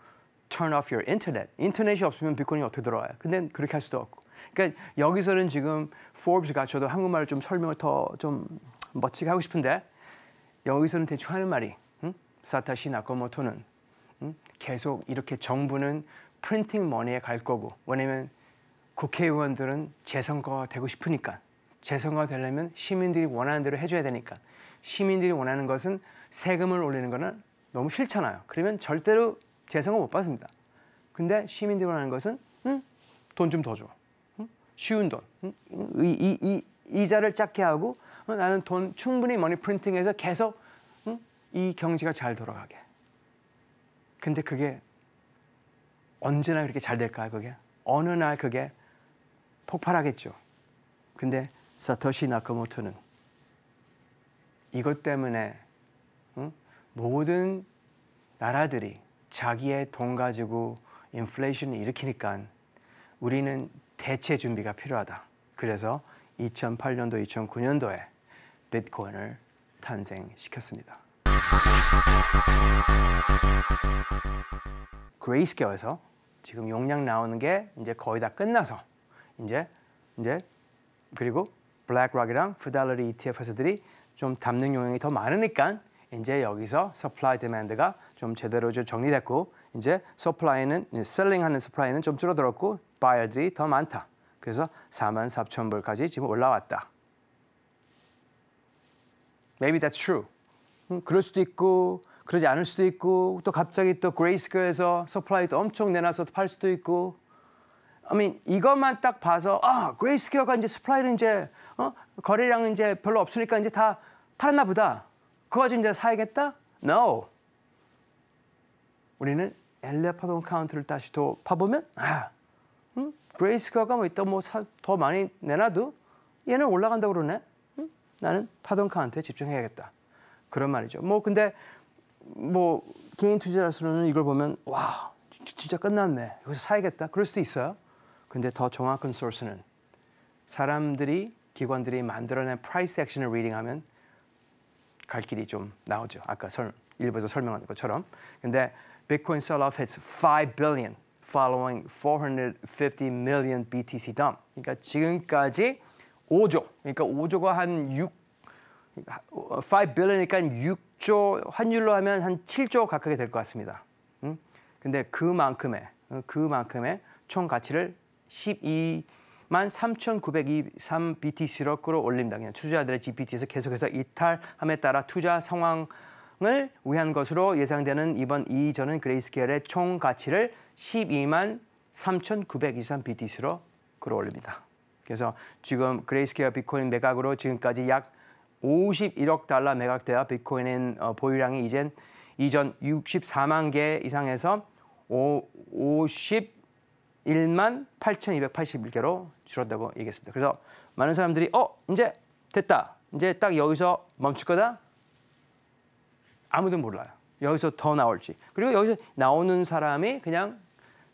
turn off your internet. 인터넷이 없으면 비트코인이 어떻게 들어와요? 근데 그렇게 할 수도 없고. 그러니까 여기서는 지금 Forbes가 저도 한국말을 좀 설명을 더 좀 멋지게 하고 싶은데 여기서는 대충 하는 말이 응? 사타시 나코모토는 응? 계속 이렇게 정부는 프린팅 머니에 갈 거고 왜냐면 국회의원들은 재선거가 되고 싶으니까 재선거가 되려면 시민들이 원하는 대로 해줘야 되니까 시민들이 원하는 것은 세금을 올리는 거는 너무 싫잖아요. 그러면 절대로 재성을 못 받습니다. 근데 시민들이라는 것은 응? 돈 좀 더 줘. 응? 쉬운 돈. 응? 이, 이, 이, 이자를 작게 하고 어, 나는 돈 충분히 머니 프린팅해서 계속 응? 이 경제가 잘 돌아가게. 근데 그게 언제나 그렇게 잘 될까요? 그게 어느 날 그게 폭발하겠죠. 근데 사토시 나카모토는 이것 때문에 응? 모든 나라들이 자기의 돈 가지고 인플레이션을 일으키니까 우리는 대체 준비가 필요하다. 그래서 2008년도, 2009년도에 비트코인을 탄생시켰습니다. 그레이스케어에서 지금 용량 나오는 게 이제 거의 다 끝나서 이제 이제 그리고 블랙락이랑 푸피러리 ETF 회사들이 좀 담는 용량이 더 많으니까 이제 여기서 supply demand가 좀 제대로 좀 정리됐고 이제 supply는 selling하는 supply는 좀 줄어들었고 buyer들이 더 많다. 그래서 4만 4천 불까지 지금 올라왔다. Maybe that's true. 음, 그럴 수도 있고 그러지 않을 수도 있고 또 갑자기 또 g r a 그 s c a l e 에서 서플라이도 엄청 내놔서 팔 수도 있고 I mean, 이것만 딱 봐서 아그 s c a l e 가 이제 서플라이는 이제 어? 거래량은 이제 별로 없으니까 이제 다 팔았나 보다 그거 가지고 이제 사야겠다? No. 우리는 엘레파돈 카운트를 다시 더 파보면 아, 음? 브레이스가가 뭐 있다 뭐 더 많이 내놔도 얘는 올라간다 그러네. 음? 나는 파돈 카운트에 집중해야겠다. 그런 말이죠. 뭐 근데 뭐 개인 투자자로서는 이걸 보면 와 진짜 끝났네. 여기서 사야겠다. 그럴 수도 있어요. 근데 더 정확한 소스는 사람들이 기관들이 만들어낸 프라이스 액션을 리딩하면 갈 길이 좀 나오죠. 아까 설, 일부에서 설명한 것처럼. 근데 Bitcoin sell-off hits 5 billion following 450 million BTC dump. 그러니까 지금까지 5조, 그러니까 5조가 한 6, 5 billion이니까 6조, 환율로 하면 한 7조 가까이 될 것 같습니다. 음? 근데 그만큼의, 어, 그만큼의 총 가치를 12 13,923BTC로 끌어올립니다. 그냥 투자자들의 GPT에서 계속해서 이탈함에 따라 투자 상황 을 위한 것으로 예상되는 이번 이전은 그레이스케일의 총 가치를 12만 3,923 BTC로 끌어올립니다. 그래서 지금 그레이스케일 비코인 매각으로 지금까지 약 51억 달러 매각되어 비코인은 어, 보유량이 이젠 이전 64만 개 이상에서 50 1만 8,281개로 줄었다고 얘기했습니다. 그래서 많은 사람들이 어 이제 됐다. 이제 딱 여기서 멈출 거다. 아무도 몰라요. 여기서 더 나올지. 그리고 여기서 나오는 사람이 그냥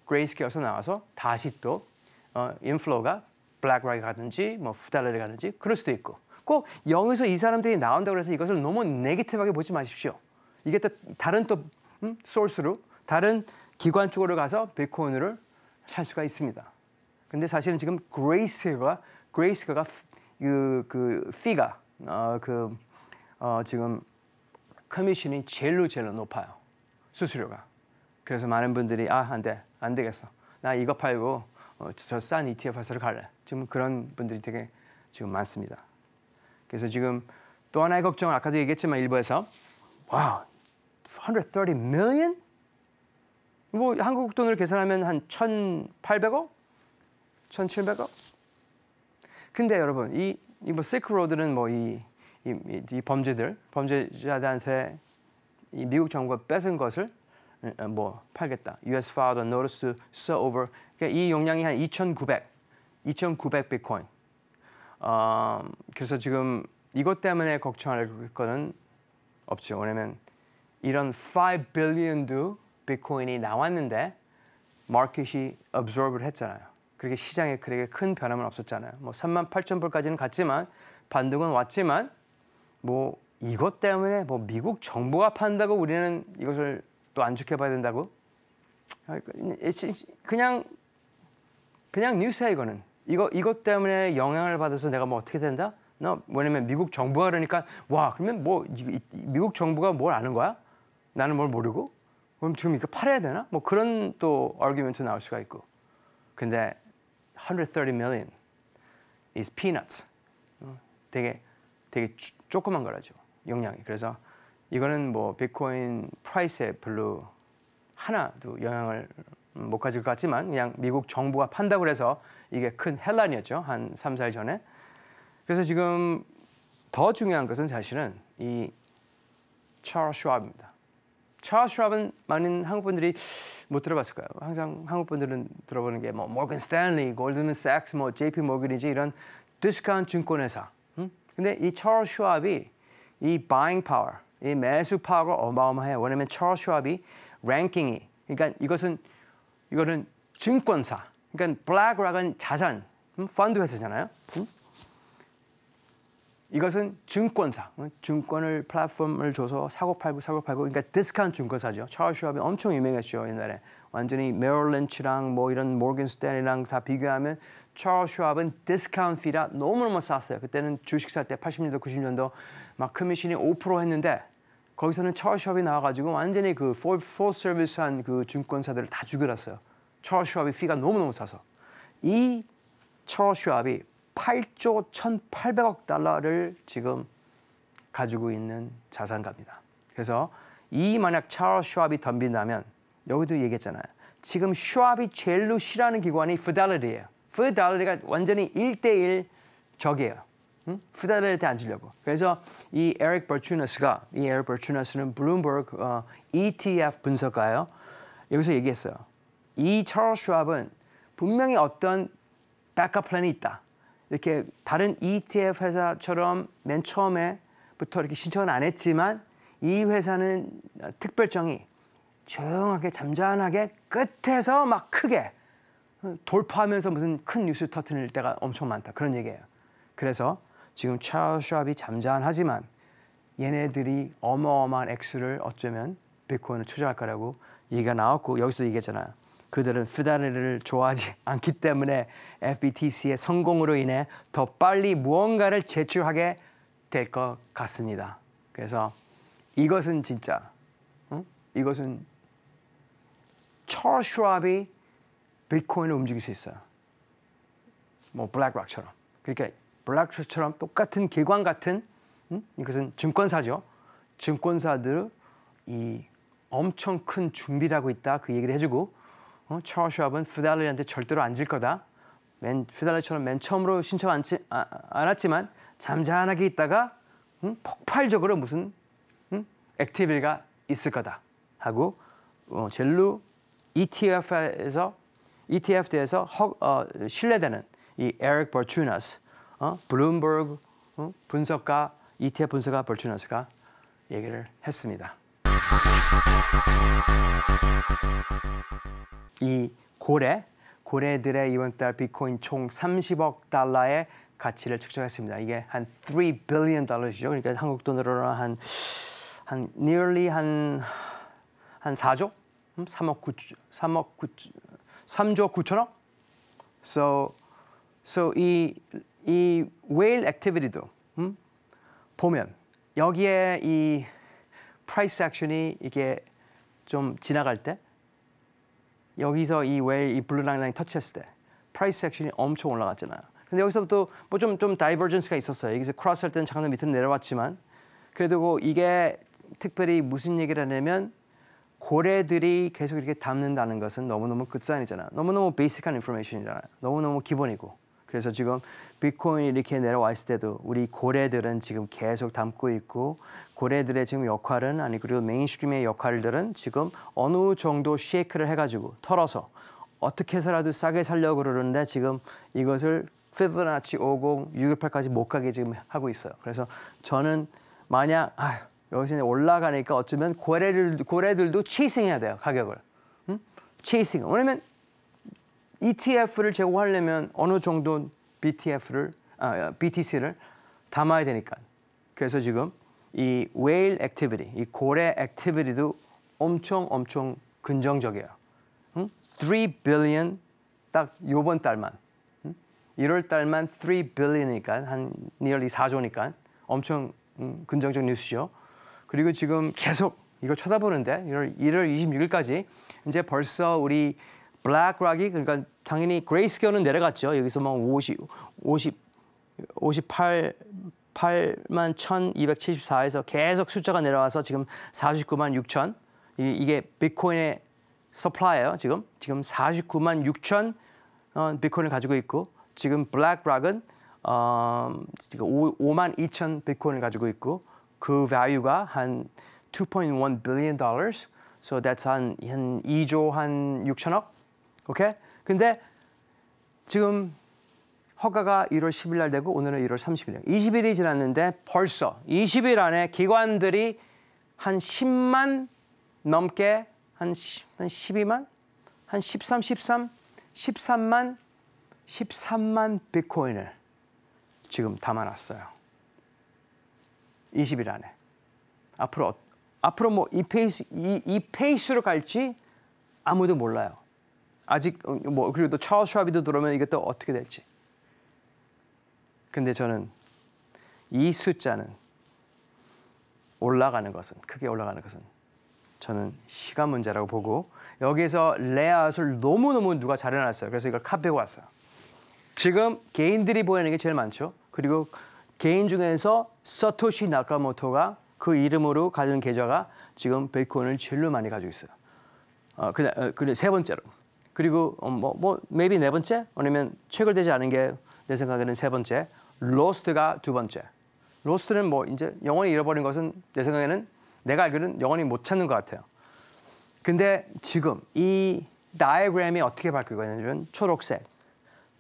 그레이스케어서 에 나와서 다시 또 어, 인플로가 블랙락에 가든지 뭐 후달러에 가든지 그럴 수도 있고 꼭 여기서 이 사람들이 나온다고 해서 이것을 너무 네기티브하게 보지 마십시오. 이게 또 다른 또 음, 소스로 다른 기관 쪽으로 가서 비트코인을 살 수가 있습니다. 근데 사실은 지금 그레이스가 그레이스가 그, 그 피가 어, 그 어, 지금 커미션이 제일로 제일 높아요 수수료가. 그래서 많은 분들이 아안돼안 되겠어 나 이거 팔고 어, 저싼 ETF 회사를 갈래. 지금 그런 분들이 되게 지금 많습니다. 그래서 지금 또 하나의 걱정은 아까도 얘기했지만 일부에서 와 130 million 뭐 한국 돈으로 계산하면 한 1,800억? 1,700억? 근데 여러분 이 이뭐 실크로드는 뭐이 이, 이, 범죄들 범죄자들한테 이 미국 정부가 뺏은 것을 어, 뭐 팔겠다. U.S. filed a notice to sell over. 그러니까 이 용량이 한 2,900, 2,900 비트코인. 어, 그래서 지금 이것 때문에 걱정할 거는 없죠. 왜냐면 이런 5 billion d 비트코인이 나왔는데 마켓이 absorb을 했잖아요. 그렇게 시장에 그렇게 큰 변화는 없었잖아요. 뭐 3만 8천 불까지는 갔지만 반등은 왔지만 뭐 이것 때문에 뭐 미국 정부가 판다고 우리는 이것을 또 안 좋게 봐야 된다고? 아, 그, 그냥 그냥 뉴스야 이거는. 이거 이것 때문에 영향을 받아서 내가 뭐 어떻게 된다? 너 뭐냐면 미국 정부가 그러니까 와 그러면 뭐 미국 정부가 뭘 아는 거야? 나는 뭘 모르고 그럼 지금 이거 팔아야 되나? 뭐 그런 또 아규멘트 나올 수가 있고. 근데 130 million is peanuts. 어, 되게 되게 조그만 거라죠. 영향이. 그래서 이거는 뭐 비트코인 프라이스에 별로 하나도 영향을 못 가질 것 같지만 그냥 미국 정부가 판다고 해서 이게 큰 헬란이었죠. 한 3, 4일 전에. 그래서 지금 더 중요한 것은 사실은 이 찰스 슈왑입니다. 찰스 슈랍은 많은 한국 분들이 못 들어봤을까요? 항상 한국 분들은 들어보는 게 뭐 모건 스탠리, 골드만 삭스, 뭐, 뭐 JP 모건이지 이런 디스카 증권회사. 응? 음? 근데 이 찰스 슈랍이 이 바잉 파워, 이 매수 파워가 어마어마해요. 왜냐면 찰스 슈랍이 랭킹이 그러니까 이것은 이거는 증권사. 그러니까 블랙락은 자산, 응? 음, 펀드 회사잖아요. 응? 음? 이것은 증권사, 증권을 플랫폼을 줘서 사고 팔고 사고 팔고 그러니까 디스카운트 증권사죠. 찰스 슈업이 엄청 유명했죠 옛날에. 완전히 메럴 렌치랑 뭐 이런 모건 스탠이랑 다 비교하면 찰스 슈업은 디스카운트 피라 너무너무 쌌어요. 그때는 주식 살 때 80년도 90년도 막 커미션이 5% 했는데 거기서는 찰스 슈업이 나와가지고 완전히 그 풀, 풀 서비스한 그 증권사들을 다 죽여놨어요. 찰스 슈업이 피가 너무너무 싸서 이 찰스 슈업이 8조 1,800억 달러를 지금 가지고 있는 자산가입니다. 그래서 이 만약 찰스 슈압이 덤빈다면 여기도 얘기했잖아요. 지금 슈압이 젤루시라는 기관이 f i d e l 요 f i d e 가 완전히 1대1 적이에요. 응? f i d e l i 안 주려고. 그래서 이 에릭 버추너스가 이 에릭 버추너스는 블룸버그 어, ETF 분석가예요. 여기서 얘기했어요. 이 찰스 슈압은 분명히 어떤 백업 플랜이 있다. 이렇게 다른 ETF 회사처럼 맨 처음에부터 이렇게 신청은 안 했지만 이 회사는 특별정이 조용하게 잠잠하게 끝에서 막 크게 돌파하면서 무슨 큰 뉴스 터트릴 때가 엄청 많다 그런 얘기예요. 그래서 지금 차샵이 잠잠하지만 얘네들이 어마어마한 액수를 어쩌면 비트코인을 투자할 거라고 얘기가 나왔고 여기서도 얘기했잖아요. 그들은 페다리를 좋아하지 않기 때문에 FBTC의 성공으로 인해 더 빨리 무언가를 제출하게 될 것 같습니다. 그래서 이것은 진짜 응? 이것은 찰슈압이 비트코인을 움직일 수 있어요. 뭐 블랙락처럼. 그러니까 블랙락처럼 똑같은 기관 같은 응? 이것은 증권사죠. 증권사들 이 엄청 큰 준비를 하고 있다 그 얘기를 해주고 어? 처워샵은 퓨달리한테 절대로 안 질 거다. 맨 퓨달리처럼 맨 처음으로 신청 안, 치, 아, 않았지만 잠잠하게 있다가 음? 폭발적으로 무슨 음? 액티비가 있을 거다 하고 어, 젤루 ETF에서 ETF에서 허, 어, 신뢰되는 이 에릭 버츄나스 어? 블룸버그 어? 분석가 ETF 분석가 버츄나스가 얘기를 했습니다. 이 고래 고래들의 이번 달 비트코인 총 30억 달러의 가치를 측정했습니다 이게 한 3 billion 달러죠. 그러니까 한국 돈으로는 한 한 nearly 한 한 4조? 3억 9 3억 9 3조 9천억? So so 이이 whale activity도 음? 보면 여기에 이 price action이 이게 좀 지나갈 때 여기서 이 웨일 이 블루 라인라인 터치했을 때 프라이스 액션이 엄청 올라갔잖아요. 근데 여기서부터 뭐좀 좀 다이버전스가 있었어요. 여기서 크로스 할 때는 잠깐 밑으로 내려왔지만 그래도 이게 특별히 무슨 얘기를 하냐면 고래들이 계속 이렇게 담는다는 것은 너무너무 끝산이잖아. 요 너무너무 베이직한 인포메이션이잖아. 요 너무너무 기본이고. 그래서 지금 비트코인이 이렇게 내려왔을 때도 우리 고래들은 지금 계속 담고 있고 고래들의 지금 역할은 아니 그리고 메인스트림의 역할들은 지금 어느 정도 쉐이크를 해가지고 털어서 어떻게 해서라도 싸게 살려고 그러는데 지금 이것을 피부나치 50, 618까지 못 가게 지금 하고 있어요. 그래서 저는 만약 아휴, 여기서 올라가니까 어쩌면 고래들, 고래들도 체이싱해야 돼요, 가격을. 응? 체이싱. 왜냐면 ETF를 제공하려면 어느 정도 BTF를 아, 아 BTC를 담아야 되니까. 그래서 지금 이 whale activity, 이 고래 액티비티도 엄청 엄청 긍정적이에요. 응? 3 billion 딱 요번 달만. 응? 1월 달만 3 billion이니까 한 nearly 4조니까 엄청 응, 음, 긍정적 뉴스죠. 그리고 지금 계속 이거 쳐다보는데 1월 1월 26일까지 이제 벌써 우리 블랙락이 그러니까 당연히 그레이스케어는 내려갔죠. 여기서 막 50, 50, 58, 8만 1274에서 계속 숫자가 내려와서 지금 49만 6천 이게 비트코인의 서플라이예요. 지금 지금 49만 6천 어, 비트코인을 가지고 있고 지금 블랙락은 어, 지금 5, 만 2천 비트코인을 가지고 있고 그 value가 한 2.1 billion dollars. So that's 한, 한 2조 한 6천억 오케이? 근데 지금 허가가 1월 10일 날 되고 오늘은 1월 3 0일이 20일이 지났는데 벌써 20일 안에 기관들이 한 10만 넘게 한, 10, 한 12만 한 13, 13, 13만 13만 비트코인을 지금 담아놨어요. 20일 안에. 앞으로 앞으로 뭐이 페이스 이, 이 페이스로 갈지 아무도 몰라요. 아직 어, 뭐 그리고 또 찰스 샤비도 들어오면 이게 또 어떻게 될지. 근데 저는 이 숫자는 올라가는 것은 크게 올라가는 것은 저는 시간 문제라고 보고 여기서 레아웃을 너무너무 누가 잘 해놨어요. 그래서 이걸 카페고 왔어요. 지금 개인들이 보이는 게 제일 많죠. 그리고 개인 중에서 서토시 나카모토가 그 이름으로 가진 계좌가 지금 베이컨을 제일 많이 가지고 있어요. 어, 그다 어, 그리세 번째로 그리고 뭐뭐 어, 뭐, maybe 네 번째 아니면 체결되지 않은 게 내 생각에는 세 번째 로스트가 두 번째 로스트는 뭐 이제 영원히 잃어버린 것은 내 생각에는 내가 알기로는 영원히 못 찾는 것 같아요 근데 지금 이 다이그램이 어떻게 바뀌거냐면 초록색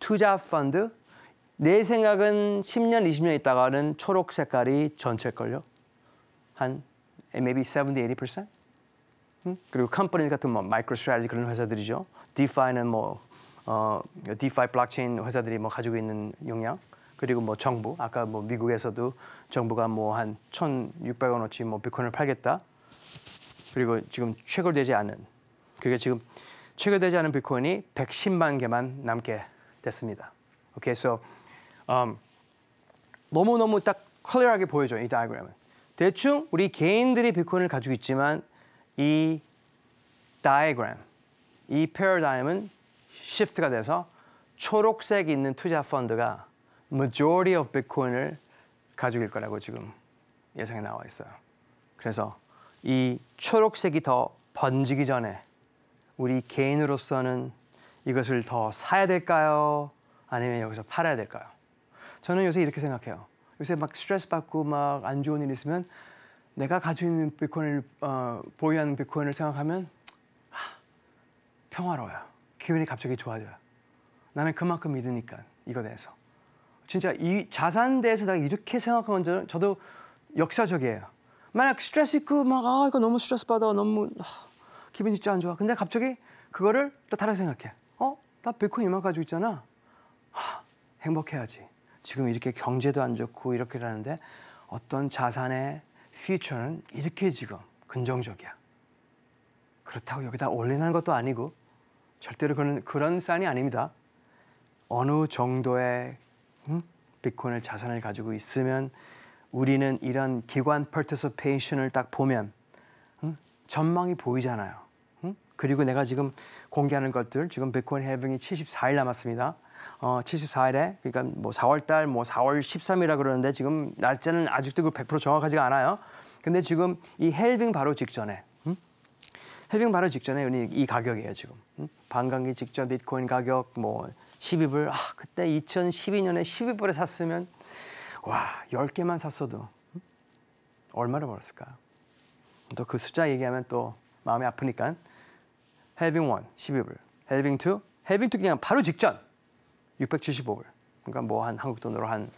투자 펀드 내 생각은 10년, 20년 있다가는 초록 색깔이 전체일걸요 한 maybe 70, 80%? 음? 그리고 컴퍼니 같은 뭐 마이크로스트라지 그런 회사들이죠. 디파이는 뭐 어, 디파이 블록체인 회사들이 뭐 가지고 있는 용량 그리고 뭐 정부 아까 뭐 미국에서도 정부가 뭐한 1,600원어치 뭐비콘을 팔겠다. 그리고 지금 체결되지 않은 그게 그러니까 지금 체결되지 않은 비콘이 110만 개만 남게 됐습니다. 오케이, okay, so u um, 너무 너무 딱 클리어하게 보여줘요 이 다이그램은. 대충 우리 개인들이 비콘을 가지고 있지만 이 다이그램 이 패러다임은 시프트가 돼서 초록색이 있는 투자 펀드가 majority of bitcoin을 가지고 거라고 지금 예상이 나와 있어요. 그래서 이 초록색이 더 번지기 전에 우리 개인으로서는 이것을 더 사야 될까요? 아니면 여기서 팔아야 될까요? 저는 요새 이렇게 생각해요. 요새 막 스트레스 받고 막 안 좋은 일 있으면 내가 가지고 있는 비트코인을 어, 보유하는 비트코인을 생각하면 평화로워요. 기분이 갑자기 좋아져요. 나는 그만큼 믿으니까 이거 대해서. 진짜 이 자산 대해서 내가 이렇게 생각한 건 저도 역사적이에요. 만약 스트레스 있고 막아 이거 너무 스트레스 받아 너무 아, 기분 진짜 안 좋아. 근데 갑자기 그거를 또 다른 생각해. 어? 나 비트코인 이만 가지고 있잖아. 하, 행복해야지. 지금 이렇게 경제도 안 좋고 이렇게라는데 어떤 자산의 퓨처는 이렇게 지금 긍정적이야. 그렇다고 여기다 올리는 것도 아니고 절대로 그런, 그런 싼이 아닙니다. 어느 정도의 응? 음? 비콘을 자산을 가지고 있으면 우리는 이런 기관 파티시페이션을 딱 보면 응? 음? 전망이 보이잖아요. 응? 음? 그리고 내가 지금 공개하는 것들 지금 비콘 해빙이 74일 남았습니다. 어, 74일에 그러니까 뭐 4월 달뭐 4월 13일이라 그러는데 지금 날짜는 아직도 그 100% 정확하지가 않아요. 근데 지금 이 헬빙 바로 직전에 응? 헬빙 바로 직전에 이 가격이에요 지금. 응? 반감기 직전 비트코인 가격 뭐 12불 아 그때 2012년에 12불에 샀으면 와 10개만 샀어도 얼마를 벌었을까? 또 그 숫자 얘기하면 또 마음이 아프니까 헬빙 1 12불 헬빙 2 헬빙 2 그냥 바로 직전 675불 그러니까 뭐 한 한국 돈으로 한,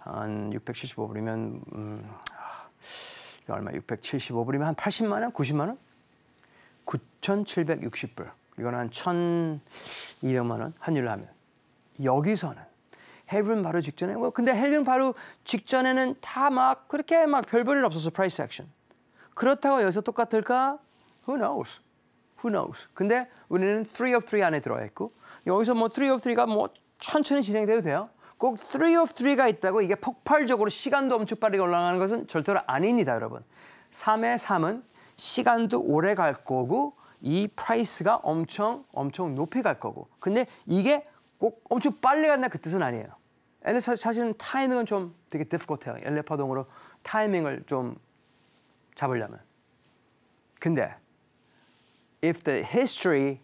한 675불이면 음, 아, 얼마 675불이면 한 80만 원 90만 원 9,760불 이건 한 1,200만 원 환율로 하면 여기서는 헬륨 바로 직전에 뭐 근데 헬륨 바로 직전에는 다 막 그렇게 막 별별일 없어서 프라이스 액션 그렇다고 여기서 똑같을까? Who knows? Who knows? 근데 우리는 3 of 3 안에 들어와 있고 여기서 뭐 3 of 3가 뭐 천천히 진행돼도 돼요. 꼭 3 of 3가 있다고 이게 폭발적으로 시간도 엄청 빠르게 올라가는 것은 절대로 아닙니다, 여러분. 3의 3은 시간도 오래 갈 거고 이 프라이스가 엄청 엄청 높이 갈 거고 근데 이게 꼭 엄청 빨리 간다 그 뜻은 아니에요. 근데 사실은 타이밍은 좀 되게 d i f 트 i 해요 엘레파동으로 타이밍을 좀 잡으려면. 근데 if the history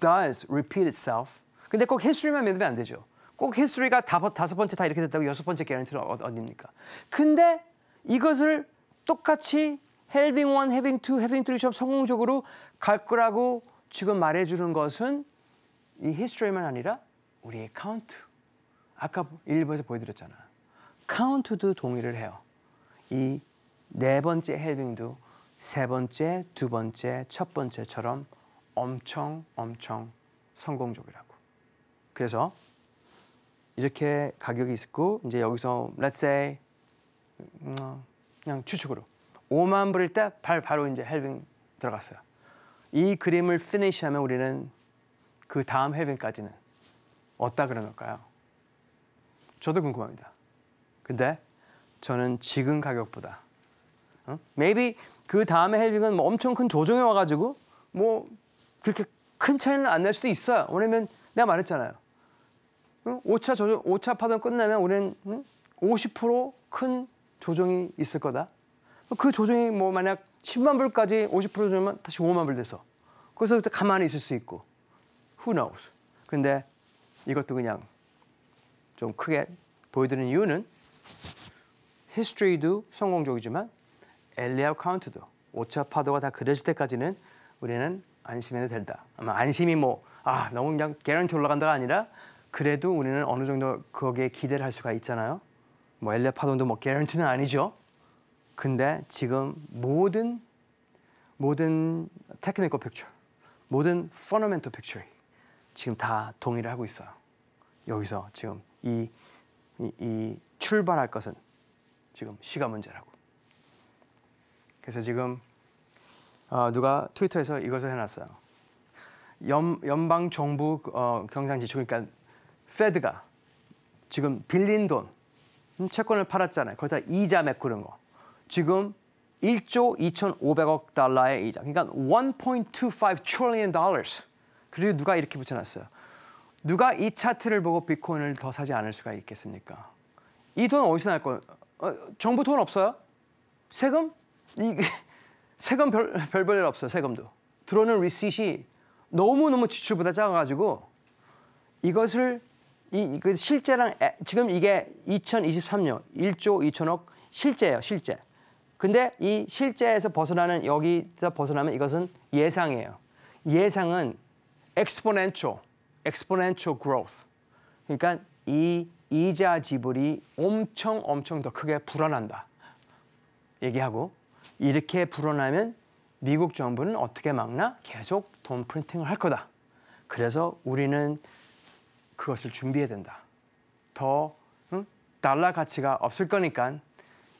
does repeat itself, 근데 꼭 history만 믿으면 안 되죠. 꼭 history가 다섯, 다섯 번째 다 이렇게 됐다고 여섯 번째 개런티는 어, 어딥니까? 근데 이것을 똑같이 having one, having two, having three처럼 성공적으로 갈 거라고 지금 말해주는 것은 이 히스토리만 아니라 우리의 카운트. 아까 1번에서 보여드렸잖아. 카운트도 동의를 해요. 이 네 번째 헬빙도 세 번째, 두 번째, 첫 번째처럼 엄청 엄청 성공적이라고. 그래서 이렇게 가격이 있고 이제 여기서 let's say 음, 어, 그냥 추측으로 5만 불일 때 발, 바로 이제 헬빙 들어갔어요. 이 그림을 피니시하면 우리는 그 다음 헬빙까지는 어디다 그려놓을까요? 저도 궁금합니다. 근데 저는 지금 가격보다 어? maybe 그 다음에 헬빙은 뭐 엄청 큰 조정이 와가지고 뭐 그렇게 큰 차이는 안 날 수도 있어요. 왜냐면 내가 말했잖아요. 5차 조정, 5차 파동 끝나면 우리는 50%큰 조정이 있을 거다. 그 조정이 뭐 만약 10만 불까지 50% 조정하면 다시 5만 불 돼서 그래서 그때 가만히 있을 수 있고 who knows. 근데 이것도 그냥 좀 크게 보여드리는 이유는 히스토리도 성공적이지만 엘리아 카운트도 오차 파도가 다 그려질 때까지는 우리는 안심해도 된다. 아마 안심이 뭐 아 너무 그냥 개런티 올라간다가 아니라 그래도 우리는 어느 정도 거기에 기대를 할 수가 있잖아요. 뭐 엘리아 파도도 뭐 개런티는 아니죠. 근데 지금 모든 모든 테크니컬 픽처, 모든 퍼너멘토 픽처 지금 다 동의를 하고 있어요. 여기서 지금 이, 이, 이 출발할 것은 지금 시가 문제라고. 그래서 지금 어, 누가 트위터에서 이것을 해놨어요. 연, 연방 정부 어, 경상 지출 그러니까 페드가 지금 빌린 돈 음, 채권을 팔았잖아요. 거기다 이자 메꾸는 거. 지금 1조 2,500억 달러의 이자. 그러니까 1.25 trillion dollars. 그리고 누가 이렇게 붙여놨어요. 누가 이 차트를 보고 비트코인을 더 사지 않을 수가 있겠습니까? 이 돈 어디서 날 거예요? 어, 정부 돈 없어요? 세금? 이, (laughs) 세금 별, 별 별일 없어요, 세금도. 들어오는 리시시 너무너무 지출보다 작아가지고 이것을 이, 그 실제랑 에, 지금 이게 2023년 1조 2천억 실제예요, 실제. 근데 이 실제에서 벗어나는 여기서 벗어나면 이것은 예상이에요. 예상은 exponential, exponential growth. 그러니까 이 이자 지불이 엄청 엄청 더 크게 불어난다. 얘기하고 이렇게 불어나면 미국 정부는 어떻게 막나? 계속 돈 프린팅을 할 거다. 그래서 우리는 그것을 준비해야 된다. 더 응? 달러 가치가 없을 거니까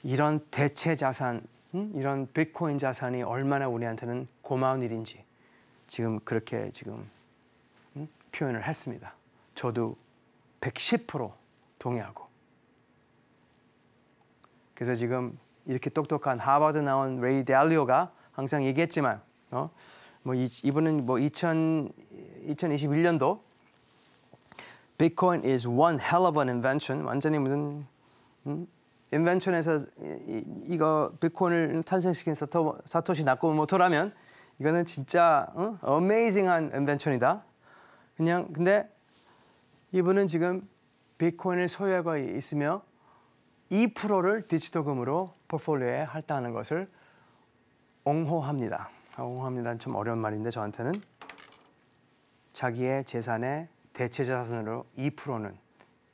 이런 대체 자산, 이런 비트코인 자산이 얼마나 우리한테는 고마운 일인지 지금 그렇게 지금 표현을 했습니다. 저도 110% 동의하고. 그래서 지금 이렇게 똑똑한 하버드 나온 레이 데알리오가 항상 얘기했지만, 어? 뭐 이, 이분은 뭐 2000, 2021년도 b i t c is one hell of an invention. 완전히 무슨 음? 인벤션에서 이, 거 비트코인을 탄생시킨 사토, 사토시 나코모토라면 뭐 이거는 진짜 어? 어메이징한 인벤션이다. 그냥 근데 이분은 지금 비트코인을 소유하고 있으며 2%를 디지털금으로 포폴리오에 할당하는 것을 옹호합니다. 아, 옹호합니다는 좀 어려운 말인데 저한테는 자기의 재산의 대체 자산으로 2%는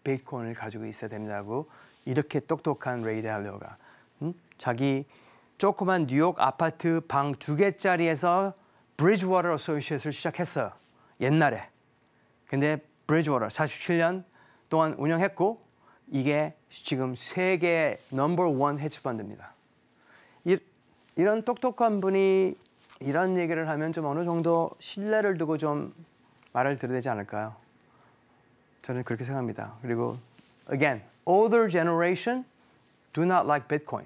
비트코인을 가지고 있어야 된다고 이렇게 똑똑한 레이 달리오가 응? 자기 조그만 뉴욕 아파트 방 두 개짜리에서 브리즈워터 어소시에이트를 시작했어요. 옛날에. 근데 브리즈워터 47년 동안 운영했고 이게 지금 세계 넘버 원 헤지펀드입니다. 이, 이런 똑똑한 분이 이런 얘기를 하면 좀 어느 정도 신뢰를 두고 좀 말을 들어야 되지 않을까요? 저는 그렇게 생각합니다. 그리고 again older generation do not like Bitcoin.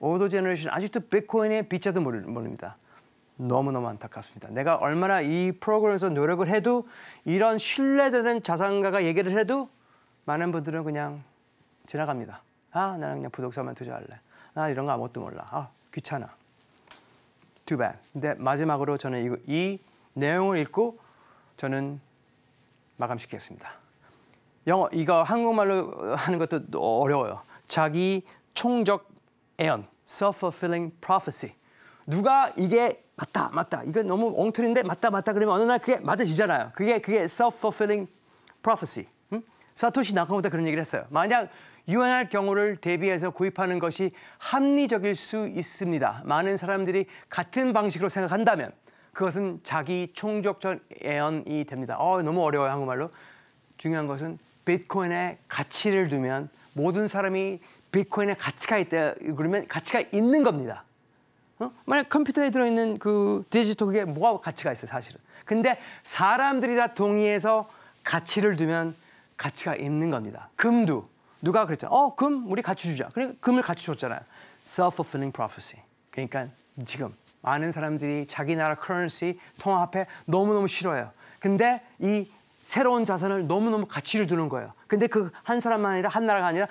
older generation 아직도 비트코인의 비자도 모릅니다. 너무너무 안타깝습니다. 내가 얼마나 이 프로그램에서 노력을 해도 이런 신뢰되는 자산가가 얘기를 해도 많은 분들은 그냥 지나갑니다. 아, 나는 그냥 부동산만 투자할래. 나 아, 이런 거 아무것도 몰라. 아, 귀찮아. Too bad. 근데 마지막으로 저는 이, 이 내용을 읽고 저는 마감시키겠습니다. 영어 이거 한국말로 하는 것도 어려워요. 자기 총적 애언, self-fulfilling prophecy. 누가 이게 맞다, 맞다. 이건 너무 엉터리인데 맞다, 맞다. 그러면 어느 날 그게 맞아지잖아요. 그게 그게 self-fulfilling prophecy. 응? 사토시 나카모토 그런 얘기를 했어요. 만약 유행할 경우를 대비해서 구입하는 것이 합리적일 수 있습니다. 많은 사람들이 같은 방식으로 생각한다면 그것은 자기 총적 전 애언이 됩니다. 어, 너무 어려워요 한국말로. 중요한 것은 비트코인에 가치를 두면 모든 사람이 비트코인에 가치가 있다 그러면 가치가 있는 겁니다. 어? 만약 컴퓨터에 들어있는 그 디지털 그게 뭐가 가치가 있어요 사실은. 근데 사람들이 다 동의해서 가치를 두면 가치가 있는 겁니다. 금도 누가 그랬잖아. 어, 금 우리 같이 주자. 그러니까 금을 같이 줬잖아요. Self-fulfilling prophecy. 그러니까 지금 많은 사람들이 자기 나라 커런시 통화 화폐 너무너무 싫어요. 근데 이 새로운 자산을 너무너무 가치를 두는 거예요. 근데 그 한 사람만 아니라 한 나라가 아니라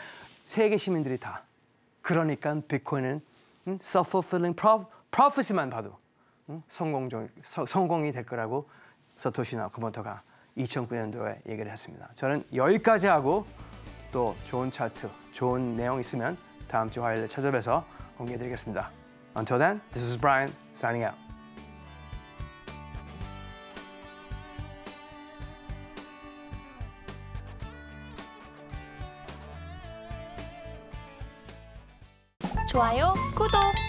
세계 시민들이 다. 그러니까 비코인은 음, self-fulfilling prophecy만 봐도 음, 성공, 성공이 될 거라고 서토시 나코모토가 2009년도에 얘기를 했습니다. 저는 여기까지 하고 또 좋은 차트, 좋은 내용 있으면 다음 주 화요일에 찾아뵈서 공개해드리겠습니다. Until then, this is Brian signing out. 좋아요, 구독!